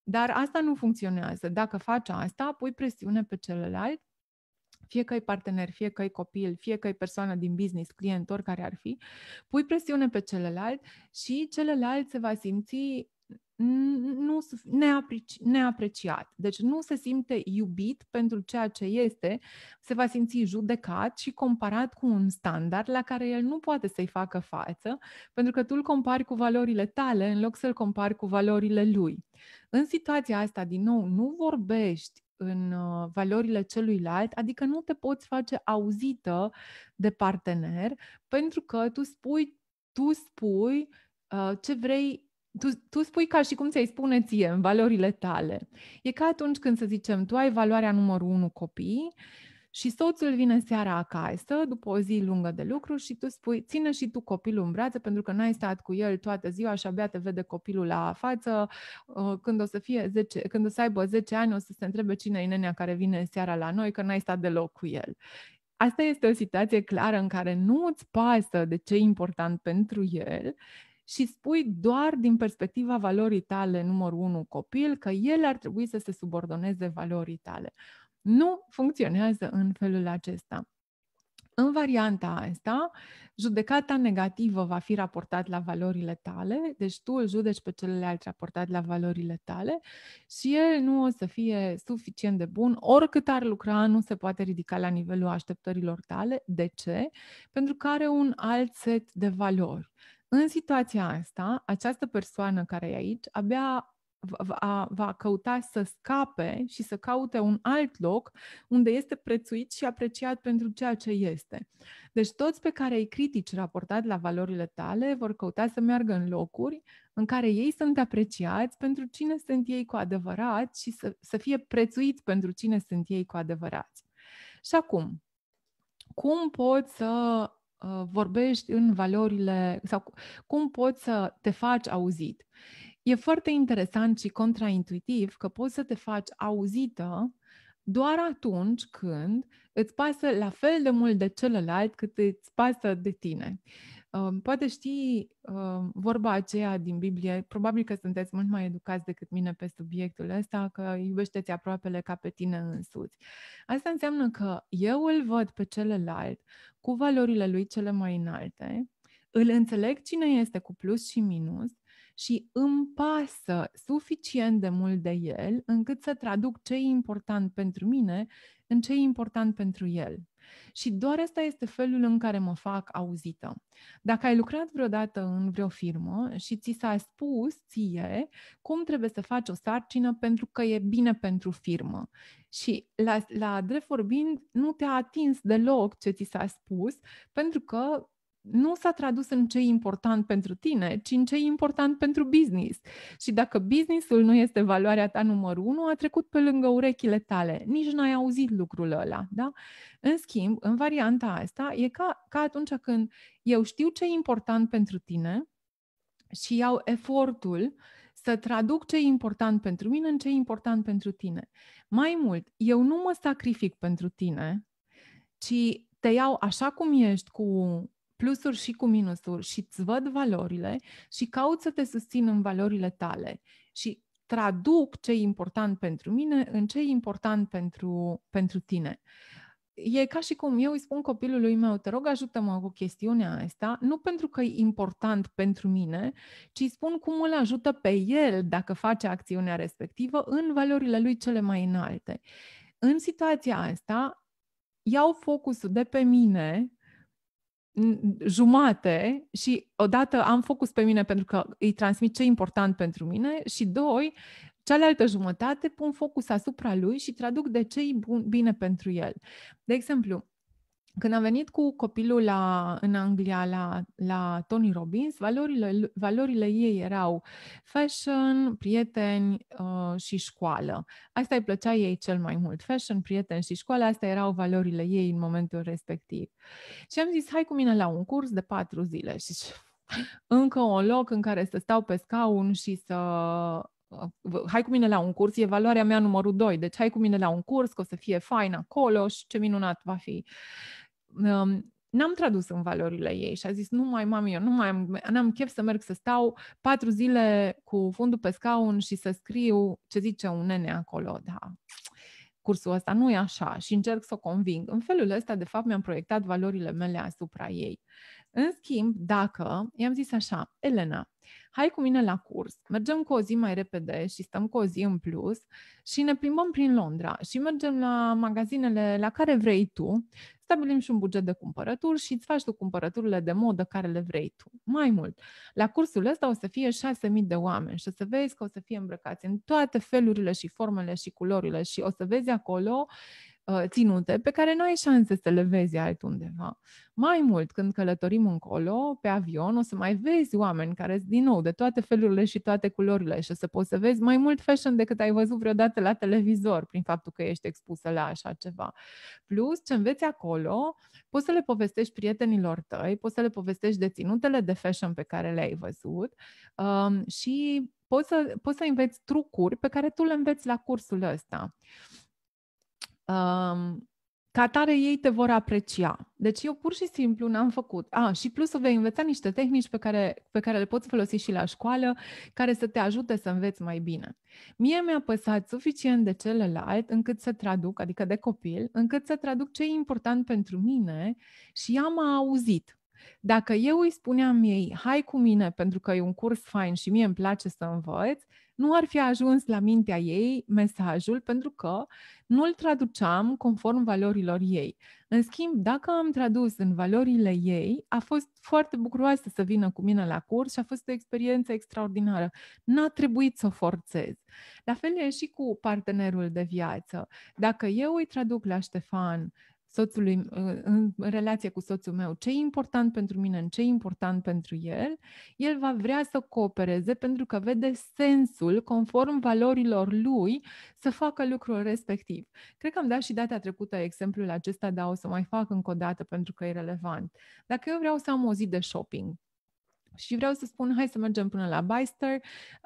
Dar asta nu funcționează. Dacă faci asta, pui presiune pe celălalt fie că ai partener, fie că ai copil, fie că ai persoană din business, client, oricare ar fi, pui presiune pe celălalt și celălalt se va simți nu neapreci, neapreciat. Deci nu se simte iubit pentru ceea ce este, se va simți judecat și comparat cu un standard la care el nu poate să-i facă față, pentru că tu îl compari cu valorile tale în loc să-l compari cu valorile lui. În situația asta, din nou, nu vorbești în uh, valorile celuilalt, adică nu te poți face auzită de partener pentru că tu spui, tu spui uh, ce vrei tu, tu spui ca și cum ți-ai spune ție în valorile tale. E ca atunci când să zicem, tu ai valoarea numărul 1 copii, uh, și soțul vine seara acasă, după o zi lungă de lucru și tu spui, ține și tu copilul în brațe pentru că n-ai stat cu el toată ziua și abia te vede copilul la față. Uh, când o să, fie 10, când o să aibă 10 ani, o să se întrebe cine e nenea care vine seara la noi, că n-ai stat deloc cu el. Asta este o situație clară în care nu îți pasă de ce e important pentru el și spui doar din perspectiva valorii tale, numărul unu, copil, că el ar trebui să se subordoneze valorii tale nu funcționează în felul acesta. În varianta asta, judecata negativă va fi raportat la valorile tale, deci tu îl judeci pe celălalt raportat la valorile tale și el nu o să fie suficient de bun, oricât ar lucra, nu se poate ridica la nivelul așteptărilor tale. De ce? Pentru că are un alt set de valori. În situația asta, această persoană care e aici abia va, va căuta să scape și să caute un alt loc unde este prețuit și apreciat pentru ceea ce este. Deci toți pe care îi critici raportat la valorile tale vor căuta să meargă în locuri în care ei sunt apreciați pentru cine sunt ei cu adevărat și să, să fie prețuiți pentru cine sunt ei cu adevărat. Și acum, cum poți să uh, vorbești în valorile sau cum poți să te faci auzit? E foarte interesant și contraintuitiv că poți să te faci auzită doar atunci când îți pasă la fel de mult de celălalt cât îți pasă de tine. Poate știi vorba aceea din Biblie, probabil că sunteți mult mai educați decât mine pe subiectul ăsta, că iubește-ți aproapele ca pe tine însuți. Asta înseamnă că eu îl văd pe celălalt cu valorile lui cele mai înalte, îl înțeleg cine este cu plus și minus și îmi pasă suficient de mult de el încât să traduc ce e important pentru mine în ce e important pentru el. Și doar asta este felul în care mă fac auzită. Dacă ai lucrat vreodată în vreo firmă și ți s-a spus ție cum trebuie să faci o sarcină pentru că e bine pentru firmă și la, la drept vorbind nu te-a atins deloc ce ți s-a spus pentru că nu s-a tradus în ce e important pentru tine, ci în ce e important pentru business. Și dacă businessul nu este valoarea ta numărul unu, a trecut pe lângă urechile tale. Nici n-ai auzit lucrul ăla, da? În schimb, în varianta asta, e ca, ca atunci când eu știu ce e important pentru tine și iau efortul să traduc ce e important pentru mine în ce e important pentru tine. Mai mult, eu nu mă sacrific pentru tine, ci te iau așa cum ești, cu plusuri și cu minusuri și îți văd valorile și caut să te susțin în valorile tale și traduc ce e important pentru mine în ce e important pentru, pentru tine. E ca și cum eu îi spun copilului meu, te rog ajută-mă cu chestiunea asta, nu pentru că e important pentru mine, ci îi spun cum îl ajută pe el dacă face acțiunea respectivă în valorile lui cele mai înalte. În situația asta, iau focusul de pe mine jumate și odată am focus pe mine pentru că îi transmit ce e important pentru mine și doi, cealaltă jumătate pun focus asupra lui și traduc de ce e bun, bine pentru el. De exemplu, când am venit cu copilul la, în Anglia la, la Tony Robbins, valorile, valorile ei erau fashion, prieteni uh, și școală. Asta îi plăcea ei cel mai mult. Fashion, prieteni și școală, astea erau valorile ei în momentul respectiv. Și am zis, hai cu mine la un curs de patru zile. Și încă un loc în care să stau pe scaun și să uh, hai cu mine la un curs, e valoarea mea numărul 2, deci hai cu mine la un curs, că o să fie fain acolo și ce minunat va fi um, n-am tradus în valorile ei și a zis, nu mai, mami, eu nu mai am, n-am chef să merg să stau patru zile cu fundul pe scaun și să scriu ce zice un nene acolo, da. Cursul ăsta nu e așa și încerc să o conving. În felul ăsta, de fapt, mi-am proiectat valorile mele asupra ei. În schimb, dacă i-am zis așa, Elena, uh, hai cu mine la curs, mergem cu o zi mai repede și stăm cu o zi în plus și ne plimbăm prin Londra și mergem la magazinele la care vrei tu, stabilim și un buget de cumpărături și îți faci tu cumpărăturile de modă care le vrei tu. Mai mult, la cursul ăsta o să fie 6.000 de oameni și o să vezi că o să fie îmbrăcați în toate felurile și formele și culorile și o să vezi acolo Uh, ținute pe care nu ai șanse să le vezi altundeva. Mai mult, când călătorim încolo, pe avion, o să mai vezi oameni care sunt din nou de toate felurile și toate culorile și o să poți să vezi mai mult fashion decât ai văzut vreodată la televizor prin faptul că ești expusă la așa ceva. Plus, ce înveți acolo, poți să le povestești prietenilor tăi, poți să le povestești de ținutele de fashion pe care le-ai văzut um, și poți să, poți să înveți trucuri pe care tu le înveți la cursul ăsta um, ca tare ei te vor aprecia. Deci eu pur și simplu n-am făcut. A, și plus să vei învăța niște tehnici pe care, pe care le poți folosi și la școală, care să te ajute să înveți mai bine. Mie mi-a păsat suficient de celălalt încât să traduc, adică de copil, încât să traduc ce e important pentru mine și ea m-a auzit. Dacă eu îi spuneam ei, hai cu mine pentru că e un curs fain și mie îmi place să învăț, nu ar fi ajuns la mintea ei mesajul pentru că nu îl traduceam conform valorilor ei. În schimb, dacă am tradus în valorile ei, a fost foarte bucuroasă să vină cu mine la curs și a fost o experiență extraordinară. N-a trebuit să o forțez. La fel e și cu partenerul de viață. Dacă eu îi traduc la Ștefan soțului, uh, în relație cu soțul meu, ce e important pentru mine, în ce e important pentru el, el va vrea să coopereze pentru că vede sensul, conform valorilor lui, să facă lucrul respectiv. Cred că am dat și data trecută exemplul acesta, dar o să mai fac încă o dată pentru că e relevant. Dacă eu vreau să am o zi de shopping, și vreau să spun, hai să mergem până la Bicester,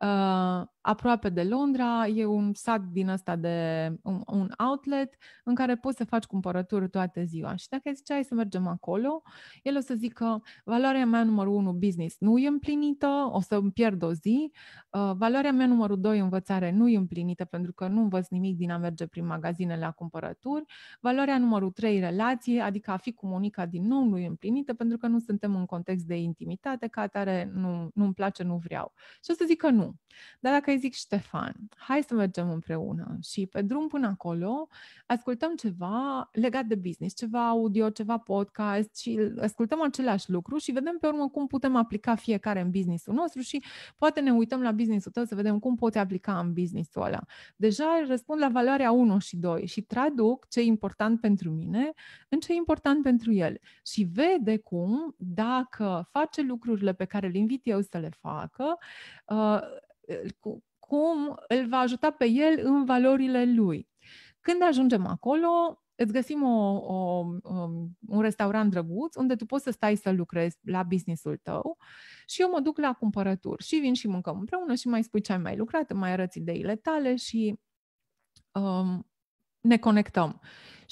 uh, aproape de Londra, e un sat din ăsta de un, un outlet în care poți să faci cumpărături toată ziua. Și dacă zice, hai să mergem acolo, el o să zică, valoarea mea numărul 1, business, nu e împlinită, o să îmi pierd o zi, uh, valoarea mea numărul 2, învățare, nu e împlinită pentru că nu învăț nimic din a merge prin magazine la cumpărături, valoarea numărul 3, relație, adică a fi comunicat din nou, nu e împlinită pentru că nu suntem în context de intimitate, ca care nu, nu-mi place, nu vreau. Și o să zic că nu. Dar dacă îi zic Ștefan, hai să mergem împreună și pe drum până acolo ascultăm ceva legat de business, ceva audio, ceva podcast și ascultăm același lucru și vedem pe urmă cum putem aplica fiecare în businessul nostru și poate ne uităm la businessul tău să vedem cum poți aplica în businessul ăla. Deja răspund la valoarea 1 și 2 și traduc ce e important pentru mine în ce e important pentru el și vede cum dacă face lucrurile pe care îl invit eu să le facă, uh, cum îl va ajuta pe el în valorile lui. Când ajungem acolo, îți găsim o, o, um, un restaurant drăguț unde tu poți să stai să lucrezi la businessul tău și eu mă duc la cumpărături și vin și mâncăm împreună și mai spui ce ai mai lucrat, mai arăți ideile tale și um, ne conectăm.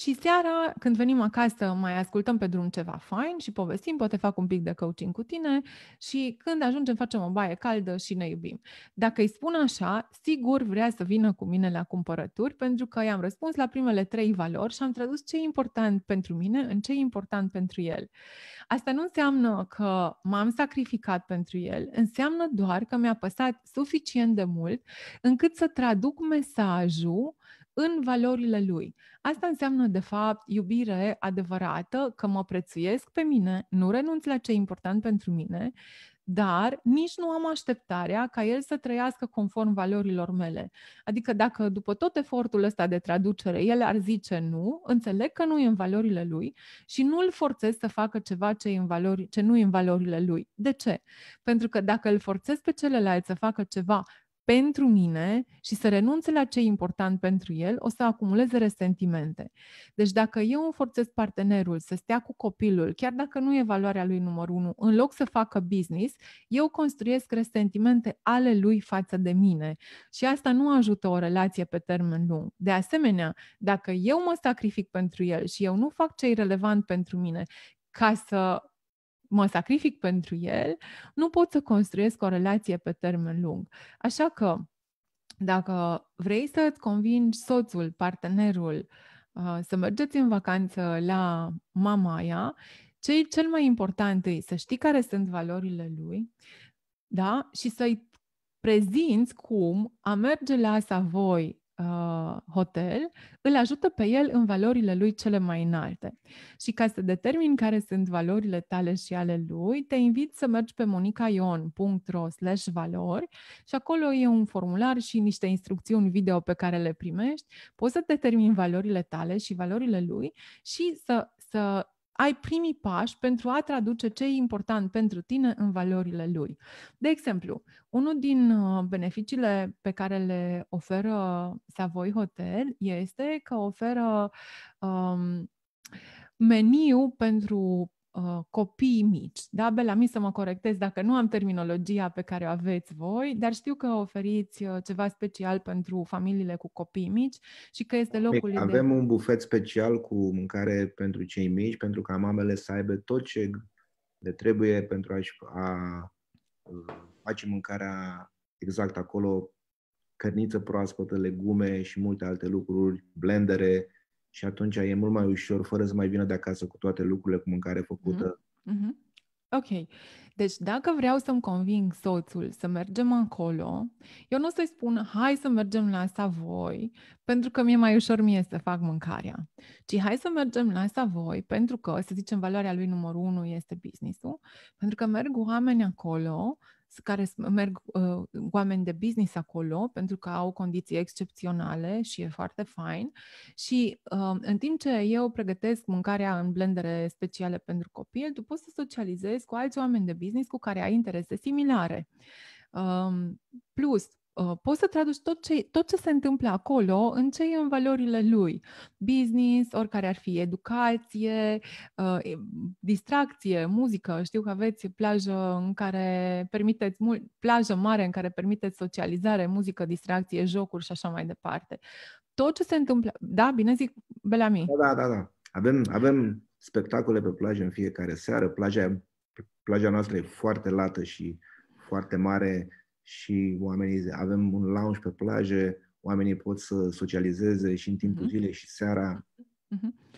Și seara, când venim acasă, mai ascultăm pe drum ceva fain și povestim, poate fac un pic de coaching cu tine și când ajungem facem o baie caldă și ne iubim. Dacă îi spun așa, sigur vrea să vină cu mine la cumpărături pentru că i-am răspuns la primele trei valori și am tradus ce e important pentru mine în ce e important pentru el. Asta nu înseamnă că m-am sacrificat pentru el, înseamnă doar că mi-a păsat suficient de mult încât să traduc mesajul în valorile lui. Asta înseamnă, de fapt, iubire adevărată, că mă prețuiesc pe mine, nu renunț la ce e important pentru mine, dar nici nu am așteptarea ca el să trăiască conform valorilor mele. Adică dacă după tot efortul ăsta de traducere el ar zice nu, înțeleg că nu e în valorile lui și nu îl forțez să facă ceva ce, e în valori, ce nu e în valorile lui. De ce? Pentru că dacă îl forțez pe celălalt să facă ceva pentru mine și să renunțe la ce e important pentru el, o să acumuleze resentimente. Deci dacă eu forțez partenerul să stea cu copilul, chiar dacă nu e valoarea lui numărul unu, în loc să facă business, eu construiesc resentimente ale lui față de mine. Și asta nu ajută o relație pe termen lung. De asemenea, dacă eu mă sacrific pentru el și eu nu fac ce e relevant pentru mine, ca să mă sacrific pentru el, nu pot să construiesc o relație pe termen lung. Așa că, dacă vrei să ți convingi soțul, partenerul, uh, să mergeți în vacanță la mama aia, ce cel mai important e să știi care sunt valorile lui, da? Și să-i prezinți cum a merge la Savoy uh, hotel, îl ajută pe el în valorile lui cele mai înalte. Și ca să determin care sunt valorile tale și ale lui, te invit să mergi pe monicaion.ro slash valori și acolo e un formular și niște instrucțiuni video pe care le primești. Poți să determini valorile tale și valorile lui și să, să ai primii pași pentru a traduce ce e important pentru tine în valorile lui. De exemplu, unul din uh, beneficiile pe care le oferă Savoy Hotel este că oferă um, meniu pentru Uh, copii mici. Da, Bela, să mă corectez dacă nu am terminologia pe care o aveți voi, dar știu că oferiți uh, ceva special pentru familiile cu copii mici și că este păi, locul ideal. Avem de... un bufet special cu mâncare pentru cei mici, pentru ca mamele să aibă tot ce le trebuie pentru a-și a, uh, face mâncarea exact acolo, cărniță proaspătă, legume și multe alte lucruri, blendere, și atunci e mult mai ușor, fără să mai vină de acasă cu toate lucrurile, cu mâncare mhm. făcută. Mm-hmm. Ok. Deci dacă vreau să-mi conving soțul să mergem acolo, eu nu o să-i spun hai să mergem la Savoi pentru că mi-e mai ușor mie să fac mâncarea, ci hai să mergem la Savoi pentru că, să zicem, valoarea lui numărul unu este businessul, pentru că merg oameni acolo care merg uh, oameni de business acolo pentru că au condiții excepționale și e foarte fain. Și uh, în timp ce eu pregătesc mâncarea în blendere speciale pentru copil, tu poți să socializezi cu alți oameni de business cu care ai interese similare. Um, plus, Uh, poți să traduci tot ce, tot ce se întâmplă acolo în ce e în valorile lui. Business, oricare ar fi, educație, uh, distracție, muzică. Știu că aveți plajă în care permiteți, mul- plajă mare în care permiteți socializare, muzică, distracție, jocuri și așa mai departe. Tot ce se întâmplă, da, bine zic, Belami. Da, da, da, da. Avem, avem spectacole pe plajă în fiecare seară. Plaja, plaja noastră e foarte lată și foarte mare și oamenii avem un lounge pe plajă, oamenii pot să socializeze și în timpul uh-huh. zilei și seara. Uh-huh.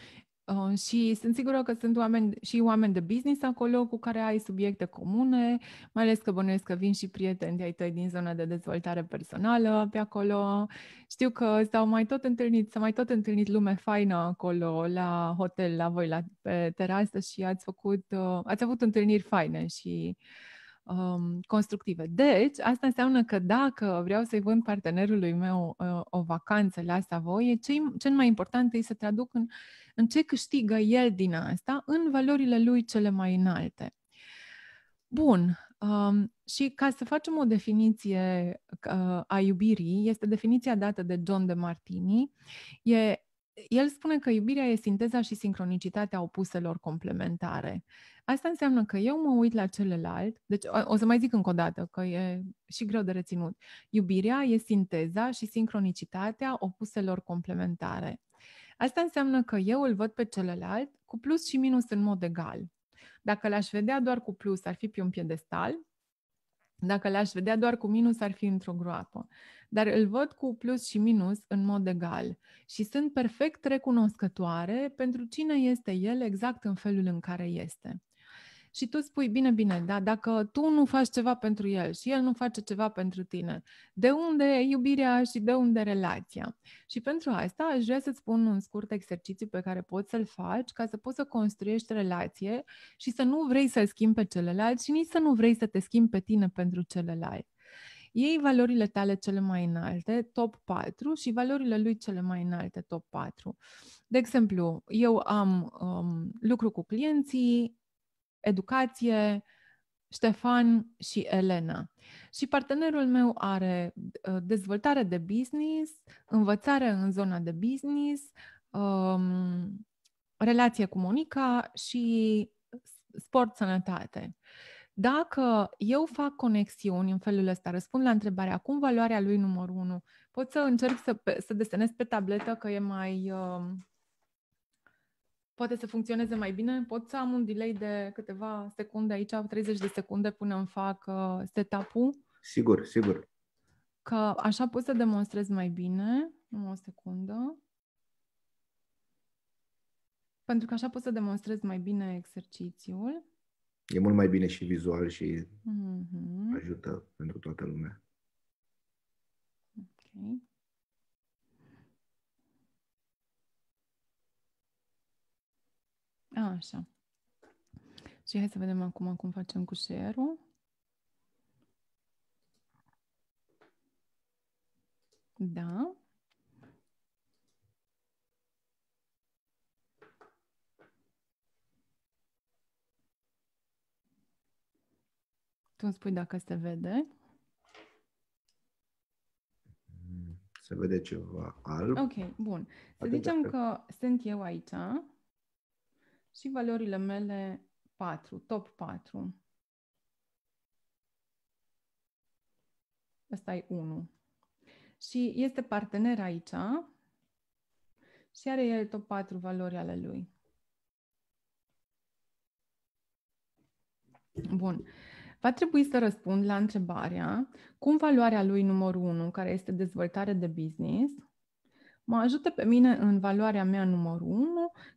Uh, și sunt sigură că sunt oameni și oameni de business acolo cu care ai subiecte comune, mai ales că bănuiesc că vin și prieteni de ai tăi din zona de dezvoltare personală pe acolo. Știu că s-au mai tot întâlnit, s-a mai tot întâlnit lume faină acolo la hotel, la voi, la, pe terasă și ați făcut, uh, ați avut întâlniri faine și uh, um, constructive. Deci, asta înseamnă că dacă vreau să-i vând partenerului meu uh, o vacanță la voie, ce, cel mai important e să traduc în, în ce câștigă el din asta, în valorile lui cele mai înalte. Bun. Um, și ca să facem o definiție uh, a iubirii, este definiția dată de John de Martini. E el spune că iubirea e sinteza și sincronicitatea opuselor complementare. Asta înseamnă că eu mă uit la celălalt, deci o să mai zic încă o dată că e și greu de reținut. Iubirea e sinteza și sincronicitatea opuselor complementare. Asta înseamnă că eu îl văd pe celălalt cu plus și minus în mod egal. Dacă l-aș vedea doar cu plus, ar fi pe un piedestal, dacă le-aș vedea doar cu minus, ar fi într-o groapă. Dar îl văd cu plus și minus în mod egal și sunt perfect recunoscătoare pentru cine este el exact în felul în care este și tu spui, bine, bine, dar dacă tu nu faci ceva pentru el și el nu face ceva pentru tine, de unde iubirea și de unde relația? Și pentru asta aș vrea să-ți spun un scurt exercițiu pe care poți să-l faci ca să poți să construiești relație și să nu vrei să-l schimbi pe celălalt și nici să nu vrei să te schimbi pe tine pentru celălalt iei valorile tale cele mai înalte, top 4, și valorile lui cele mai înalte, top 4. De exemplu, eu am um, lucru cu clienții, educație, Ștefan și Elena. Și partenerul meu are uh, dezvoltare de business, învățare în zona de business, um, relație cu Monica și sport-sănătate. Dacă eu fac conexiuni în felul ăsta, răspund la întrebarea cum valoarea lui numărul 1, pot să încerc să, să desenez pe tabletă că e mai... Uh, poate să funcționeze mai bine, pot să am un delay de câteva secunde aici, 30 de secunde până îmi fac uh, setup-ul? Sigur, sigur. Că așa pot să demonstrez mai bine, o secundă. Pentru că așa pot să demonstrez mai bine exercițiul. E mult mai bine și vizual și mm-hmm. ajută pentru toată lumea. Ok. A, așa. Și deci, hai să vedem acum cum facem cu share-ul. Da. Tu îmi spui dacă se vede. Se vede ceva alb. Ok, bun. Să Atât zicem că sunt eu aici și valorile mele 4, top 4. Ăsta e 1. Și este partener aici și are el top 4 valori ale lui. Bun. Va trebui să răspund la întrebarea cum valoarea lui numărul 1, care este dezvoltare de business, mă ajută pe mine în valoarea mea numărul 1,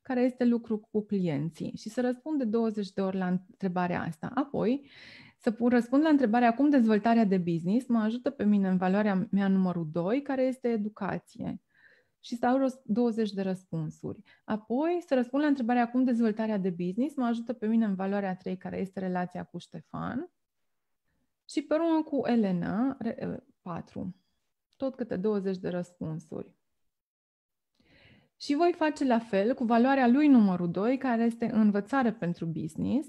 care este lucru cu clienții și să răspund de 20 de ori la întrebarea asta. Apoi, să pun, răspund la întrebarea cum dezvoltarea de business mă ajută pe mine în valoarea mea numărul 2, care este educație. Și stau 20 de răspunsuri. Apoi să răspund la întrebarea cum dezvoltarea de business mă ajută pe mine în valoarea 3, care este relația cu Ștefan. Și pe urmă cu Elena, 4. Tot câte 20 de răspunsuri. Și voi face la fel cu valoarea lui numărul 2, care este învățare pentru business.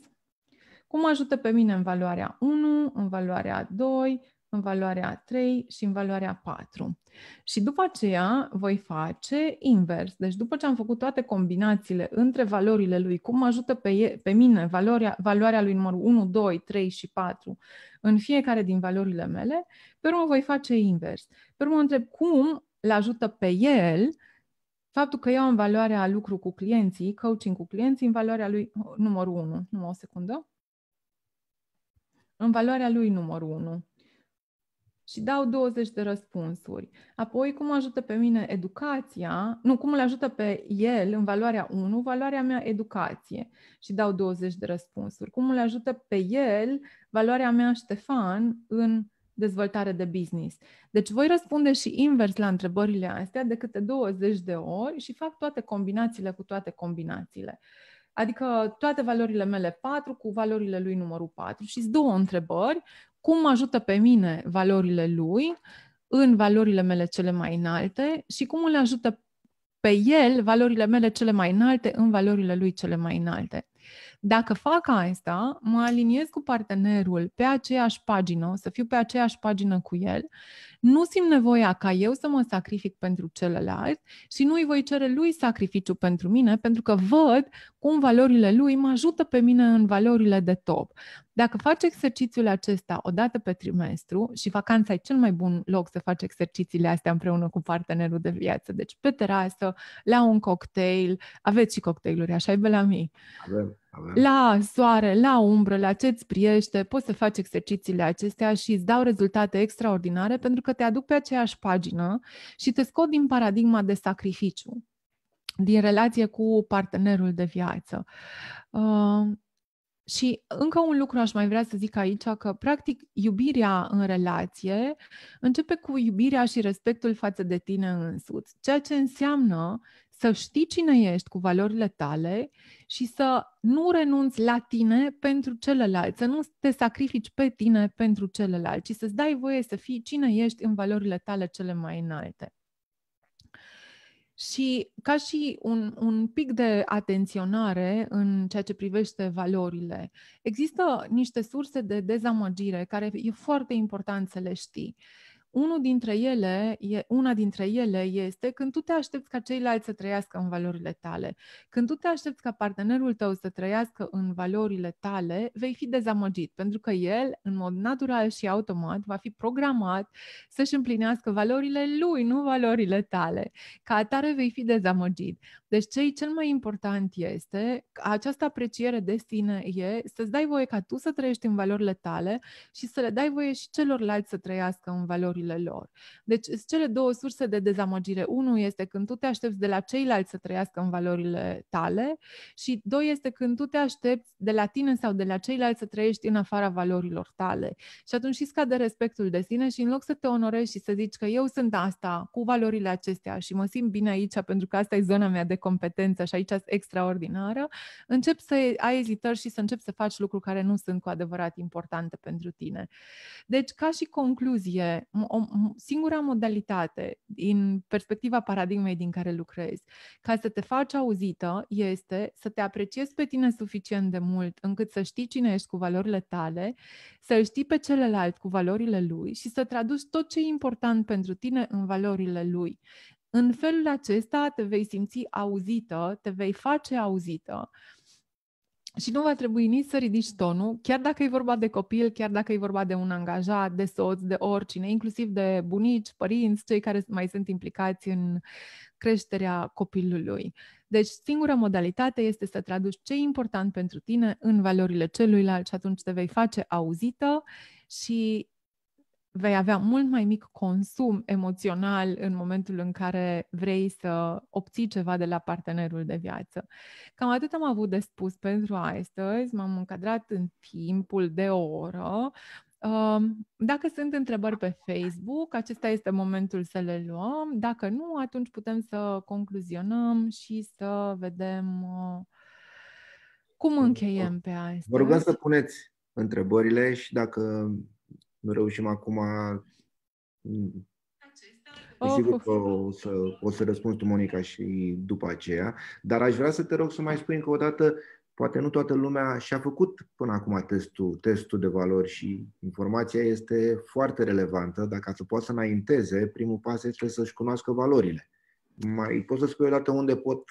Cum ajută pe mine în valoarea 1, în valoarea 2, în valoarea 3 și în valoarea 4. Și după aceea voi face invers. Deci după ce am făcut toate combinațiile între valorile lui, cum ajută pe, e, pe mine valoarea, valoarea lui numărul 1, 2, 3 și 4 în fiecare din valorile mele, pe urmă voi face invers. Pe urmă întreb cum îl ajută pe el faptul că eu în valoarea lucru cu clienții, coaching cu clienții, în valoarea lui oh, numărul 1. Numai o secundă. În valoarea lui numărul 1. Și dau 20 de răspunsuri. Apoi, cum ajută pe mine educația, nu, cum îl ajută pe el în valoarea 1, valoarea mea educație. Și dau 20 de răspunsuri. Cum îl ajută pe el, valoarea mea Ștefan, în dezvoltare de business. Deci voi răspunde și invers la întrebările astea de câte 20 de ori și fac toate combinațiile cu toate combinațiile. Adică toate valorile mele 4 cu valorile lui numărul 4 și două întrebări. Cum mă ajută pe mine valorile lui în valorile mele cele mai înalte și cum îl ajută pe el valorile mele cele mai înalte în valorile lui cele mai înalte. Dacă fac asta, mă aliniez cu partenerul pe aceeași pagină, să fiu pe aceeași pagină cu el, nu simt nevoia ca eu să mă sacrific pentru celălalt și nu îi voi cere lui sacrificiu pentru mine, pentru că văd cum valorile lui mă ajută pe mine în valorile de top. Dacă faci exercițiul acesta o dată pe trimestru și vacanța e cel mai bun loc să faci exercițiile astea împreună cu partenerul de viață, deci pe terasă, la un cocktail, aveți și cocktailuri, așa e Belami? Avem. Avem. La soare, la umbră, la ce îți priește, poți să faci exercițiile acestea și îți dau rezultate extraordinare pentru că te aduc pe aceeași pagină și te scot din paradigma de sacrificiu, din relație cu partenerul de viață. Uh, și încă un lucru aș mai vrea să zic aici, că practic iubirea în relație începe cu iubirea și respectul față de tine însuți, ceea ce înseamnă să știi cine ești cu valorile tale și să nu renunți la tine pentru celălalt, să nu te sacrifici pe tine pentru celălalt, ci să-ți dai voie să fii cine ești în valorile tale cele mai înalte. Și ca și un, un pic de atenționare în ceea ce privește valorile, există niște surse de dezamăgire care e foarte important să le știi. Unul dintre ele, e, una dintre ele este când tu te aștepți ca ceilalți să trăiască în valorile tale. Când tu te aștepți ca partenerul tău să trăiască în valorile tale, vei fi dezamăgit, pentru că el, în mod natural și automat, va fi programat să-și împlinească valorile lui, nu valorile tale. Ca atare vei fi dezamăgit. Deci ce cel mai important este, această apreciere de sine e să-ți dai voie ca tu să trăiești în valorile tale și să le dai voie și celorlalți să trăiască în valorile lor. Deci cele două surse de dezamăgire. Unul este când tu te aștepți de la ceilalți să trăiască în valorile tale și doi este când tu te aștepți de la tine sau de la ceilalți să trăiești în afara valorilor tale. Și atunci și scade respectul de sine și în loc să te onorezi și să zici că eu sunt asta, cu valorile acestea și mă simt bine aici pentru că asta e zona mea de competență și aici extraordinară, încep să ai ezitări și să încep să faci lucruri care nu sunt cu adevărat importante pentru tine. Deci, ca și concluzie, o singura modalitate din perspectiva paradigmei din care lucrezi, ca să te faci auzită, este să te apreciezi pe tine suficient de mult încât să știi cine ești cu valorile tale, să-l știi pe celălalt cu valorile lui și să traduci tot ce e important pentru tine în valorile lui. În felul acesta te vei simți auzită, te vei face auzită și nu va trebui nici să ridici tonul, chiar dacă e vorba de copil, chiar dacă e vorba de un angajat, de soț, de oricine, inclusiv de bunici, părinți, cei care mai sunt implicați în creșterea copilului. Deci, singura modalitate este să traduci ce e important pentru tine în valorile celuilalt și atunci te vei face auzită și vei avea mult mai mic consum emoțional în momentul în care vrei să obții ceva de la partenerul de viață. Cam atât am avut de spus pentru astăzi, m-am încadrat în timpul de o oră. Um, dacă sunt întrebări pe Facebook, acesta este momentul să le luăm. Dacă nu, atunci putem să concluzionăm și să vedem uh, cum încheiem pe astăzi. Vă rugăm să puneți întrebările și dacă nu reușim acum, mm, oh. sigur că o să, o să răspunzi tu, Monica, și după aceea, dar aș vrea să te rog să mai spui încă o dată, poate nu toată lumea și-a făcut până acum testul, testul de valori și informația este foarte relevantă, dacă să poată să înainteze, primul pas este să-și cunoască valorile. Mai poți să spui o dată unde pot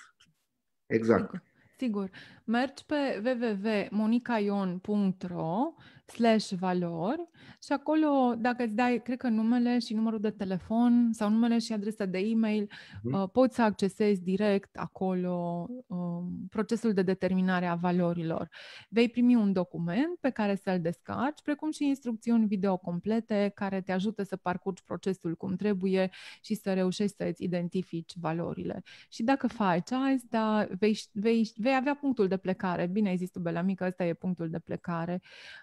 exact. Sigur. Sigur. Mergi pe www.monicaion.ro slash valor și acolo, dacă îți dai, cred că numele și numărul de telefon sau numele și adresa de e-mail, mm-hmm. poți să accesezi direct acolo um, procesul de determinare a valorilor. Vei primi un document pe care să-l descarci, precum și instrucțiuni video complete care te ajută să parcurgi procesul cum trebuie și să reușești să-ți identifici valorile. Și dacă faci asta, da, vei, vei, vei avea punctul de plecare. Bine ai zis tu, mică, ăsta e punctul de plecare.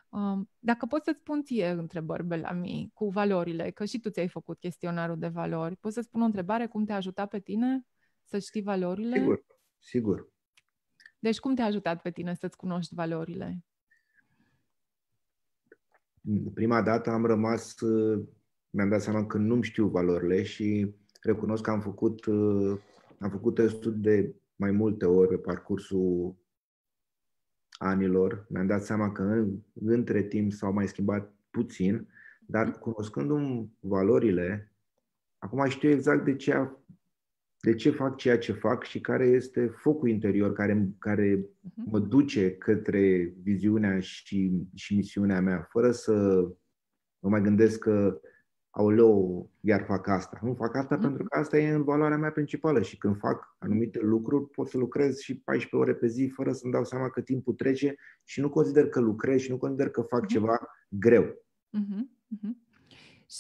Uh, dacă pot să-ți pun ție întrebări, Belami, cu valorile, că și tu ți-ai făcut chestionarul de valori, poți să-ți pun o întrebare cum te-a ajutat pe tine să știi valorile? Sigur, sigur. Deci cum te-a ajutat pe tine să-ți cunoști valorile? Prima dată am rămas, uh, mi-am dat seama că nu știu valorile și recunosc că am făcut, uh, am făcut testul de mai multe ori pe parcursul anilor, mi-am dat seama că în, între timp s-au mai schimbat puțin, dar mhm. cunoscându-mi valorile, acum știu exact de ce, a, de ce fac ceea ce fac și care este focul interior care, care mhm. mă duce către viziunea și, și misiunea mea, fără să mă mai gândesc că aoleu, iar fac asta. Nu fac asta mm-hmm. pentru că asta e în valoarea mea principală și când fac anumite lucruri pot să lucrez și 14 ore pe zi fără să-mi dau seama că timpul trece și nu consider că lucrez și nu consider că fac mm-hmm. ceva greu. Mm-hmm. Mm-hmm.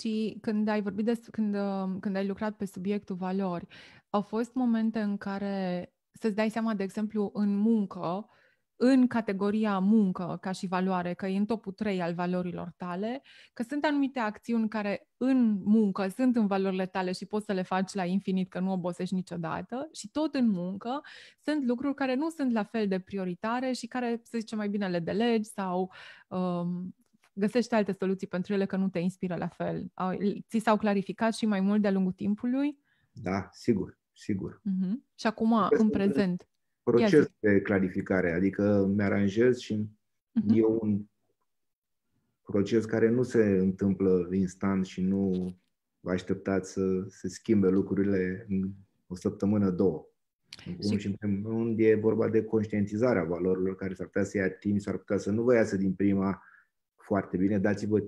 Și când ai vorbit de, când, um, când ai lucrat pe subiectul valori, au fost momente în care să-ți dai seama, de exemplu, în muncă, uh, în categoria muncă ca și valoare, că e în topul 3 al valorilor tale, că sunt anumite acțiuni care în muncă sunt în valorile tale și poți să le faci la infinit, că nu obosești niciodată, și tot în muncă sunt lucruri care nu sunt la fel de prioritare și care, să zicem, mai bine le delegi sau um, găsești alte soluții pentru ele că nu te inspiră la fel. Ți s-au clarificat și mai mult de-a lungul timpului? Da, sigur, sigur. Uh-huh. Și acum, în prezent? proces de clarificare, adică mi-aranjez și uh-huh. e un proces care nu se întâmplă instant și nu vă așteptați să se schimbe lucrurile în o săptămână, două. Cum și în primul rând e vorba de conștientizarea valorilor care s-ar putea să ia timp s-ar putea să nu vă iasă din prima foarte bine, dați-vă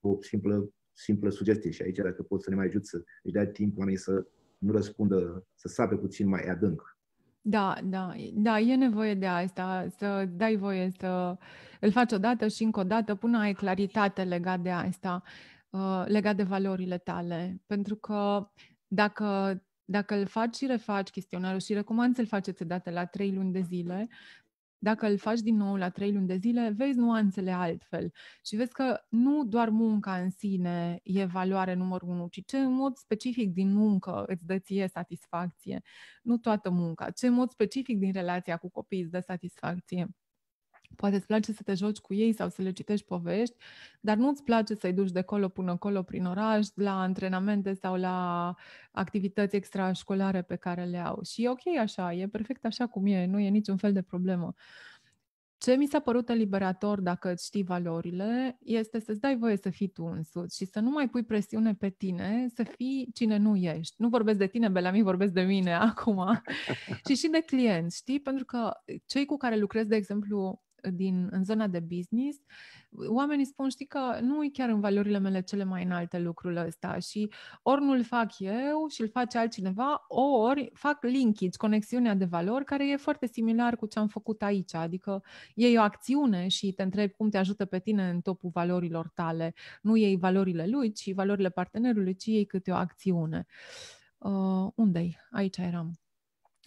o simplă, simplă sugestie și aici dacă pot să ne mai ajut să își dea timp oamenii să nu răspundă, să sape puțin mai adânc. Da, da, da, e nevoie de asta, să dai voie să îl faci odată și încă o dată până ai claritate legat de asta, uh, legat de valorile tale. Pentru că dacă dacă îl faci și refaci chestionarul și recomand să-l faceți dată la trei luni de zile, dacă îl faci din nou la trei luni de zile, vezi nuanțele altfel și vezi că nu doar munca în sine e valoare numărul unu, ci ce în mod specific din muncă îți dă ție satisfacție. Nu toată munca, ce în mod specific din relația cu copiii îți dă satisfacție Poate îți place să te joci cu ei sau să le citești povești, dar nu îți place să-i duci de colo până colo prin oraș, la antrenamente sau la activități extrașcolare pe care le au. Și e ok așa, e perfect așa cum e, nu e niciun fel de problemă. Ce mi s-a părut eliberator dacă îți știi valorile este să-ți dai voie să fii tu însuți și să nu mai pui presiune pe tine să fii cine nu ești. Nu vorbesc de tine, Belami, vorbesc de mine acum. și și de clienți, știi? Pentru că cei cu care lucrez, de exemplu, din, în zona de business, oamenii spun, știi că nu e chiar în valorile mele cele mai înalte lucrul ăsta și ori nu-l fac eu și îl face altcineva, ori fac linkage, conexiunea de valori, care e foarte similar cu ce am făcut aici, adică iei o acțiune și te întrebi cum te ajută pe tine în topul valorilor tale, nu iei valorile lui, ci valorile partenerului, ci iei câte o acțiune. Uh, unde-i? Aici eram.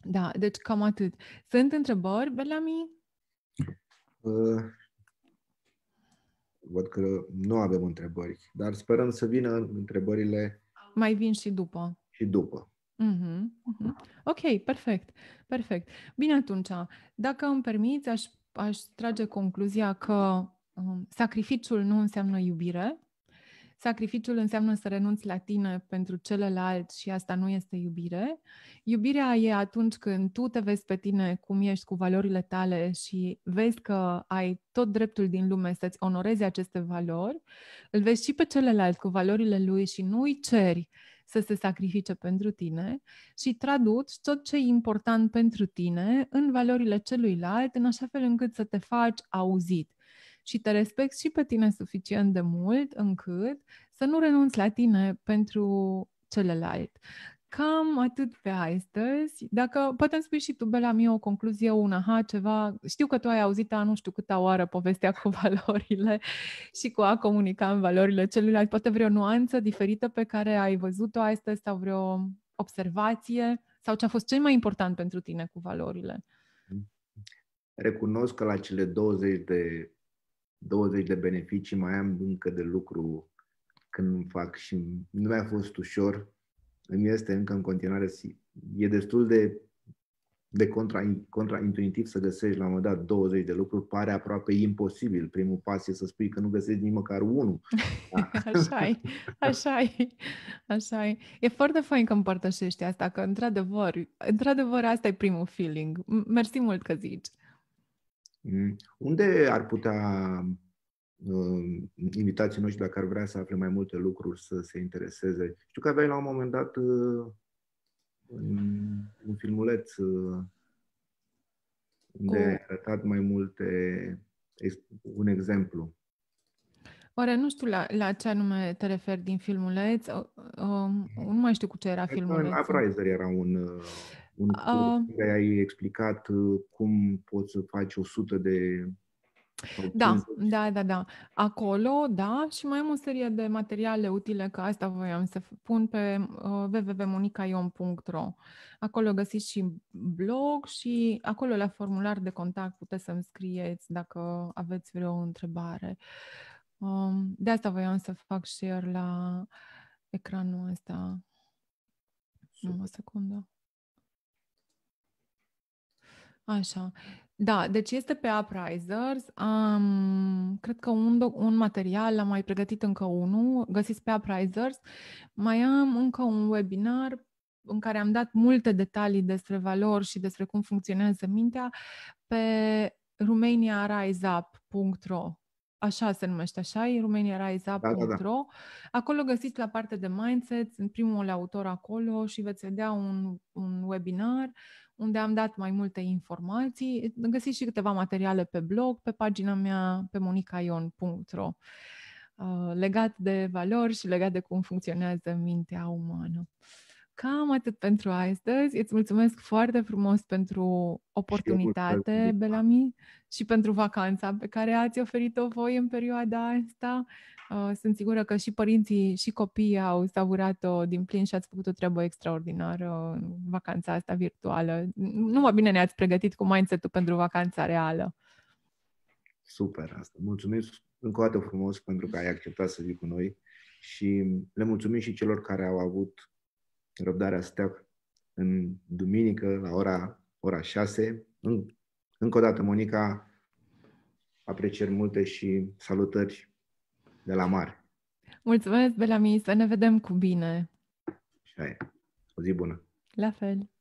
Da, deci cam atât. Sunt întrebări, Belami? Văd că nu avem întrebări, dar sperăm să vină întrebările. Mai vin și după. Și după. Mm-hmm, Ok, perfect. Perfect. Bine atunci, dacă îmi permiți, aș, aș trage concluzia că um, sacrificiul nu înseamnă iubire, Sacrificiul înseamnă să renunți la tine pentru celălalt și asta nu este iubire. Iubirea e atunci când tu te vezi pe tine cum ești cu valorile tale și vezi că ai tot dreptul din lume să-ți onorezi aceste valori, îl vezi și pe celălalt cu valorile lui și nu îi ceri să se sacrifice pentru tine și traduci tot ce e important pentru tine în valorile celuilalt, în așa fel încât să te faci auzit și te respecti și pe tine suficient de mult încât să nu renunți la tine pentru celălalt. Cam atât pe astăzi. Dacă poate îmi spui și tu, Bela, mie o concluzie, un aha, ceva. Știu că tu ai auzit a nu știu câta oară povestea cu valorile și cu a comunica în valorile celuilalt. Poate vreo nuanță diferită pe care ai văzut-o astăzi sau vreo observație sau ce a fost cel mai important pentru tine cu valorile? Recunosc că la cele 20 de 20 de beneficii, mai am încă de lucru când fac și nu mi-a fost ușor. Îmi este încă în continuare, e destul de, de contra, contraintuitiv să găsești la un moment dat 20 de lucruri, pare aproape imposibil. Primul pas e să spui că nu găsești nici măcar unul. așa e, așa e, așa e. E foarte fain că împărtășești asta, că într-adevăr, într-adevăr asta e primul feeling. Mersi mult că zici. Mm. Unde ar putea um, invitații noștri, dacă ar vrea să afle mai multe lucruri, să se intereseze? Știu că aveai la un moment dat uh, un filmuleț uh, unde cu... ai arătat mai multe, un exemplu. Oare nu știu la, la ce anume te referi din filmuleț? uh, nu mai știu cu ce era filmuleț. Uprising era un... Uh, în uh, care ai explicat uh, cum poți să faci 100 de da, da, da, da. Acolo, da, și mai am o serie de materiale utile, că asta voiam să pun pe uh, www.monicaion.ro. Acolo găsiți și blog și acolo la formular de contact puteți să-mi scrieți dacă aveți vreo întrebare. Um, de asta voiam să fac share la ecranul ăsta. Super. O secundă. Așa. Da, deci este pe Uprisers. Um, cred că un, doc, un material, am mai pregătit încă unul, găsiți pe Uprisers. Mai am încă un webinar în care am dat multe detalii despre valori și despre cum funcționează mintea pe romaniariseup.ro așa se numește, așa e romaniariseup.ro. Da, da, da. Acolo găsiți la parte de mindset, sunt primul autor acolo și veți vedea un, un webinar unde am dat mai multe informații. Găsiți și câteva materiale pe blog, pe pagina mea pe monicaion.ro uh, legat de valori și legat de cum funcționează mintea umană. Cam atât pentru astăzi. Îți mulțumesc foarte frumos pentru oportunitate, și Belami, și pentru vacanța pe care ați oferit-o voi în perioada asta. Uh, sunt sigură că și părinții și copiii au savurat-o din plin și ați făcut o treabă extraordinară în vacanța asta virtuală. Nu mai bine ne-ați pregătit cu mindset-ul pentru vacanța reală. Super asta. Mulțumesc încă o dată frumos pentru că ai acceptat să vii cu noi și le mulțumim și celor care au avut Răbdarea Steag în duminică la ora, ora 6. Încă o dată, Monica, aprecieri multe și salutări de la mare. Mulțumesc, Belami, să ne vedem cu bine. Și aia. O zi bună. La fel.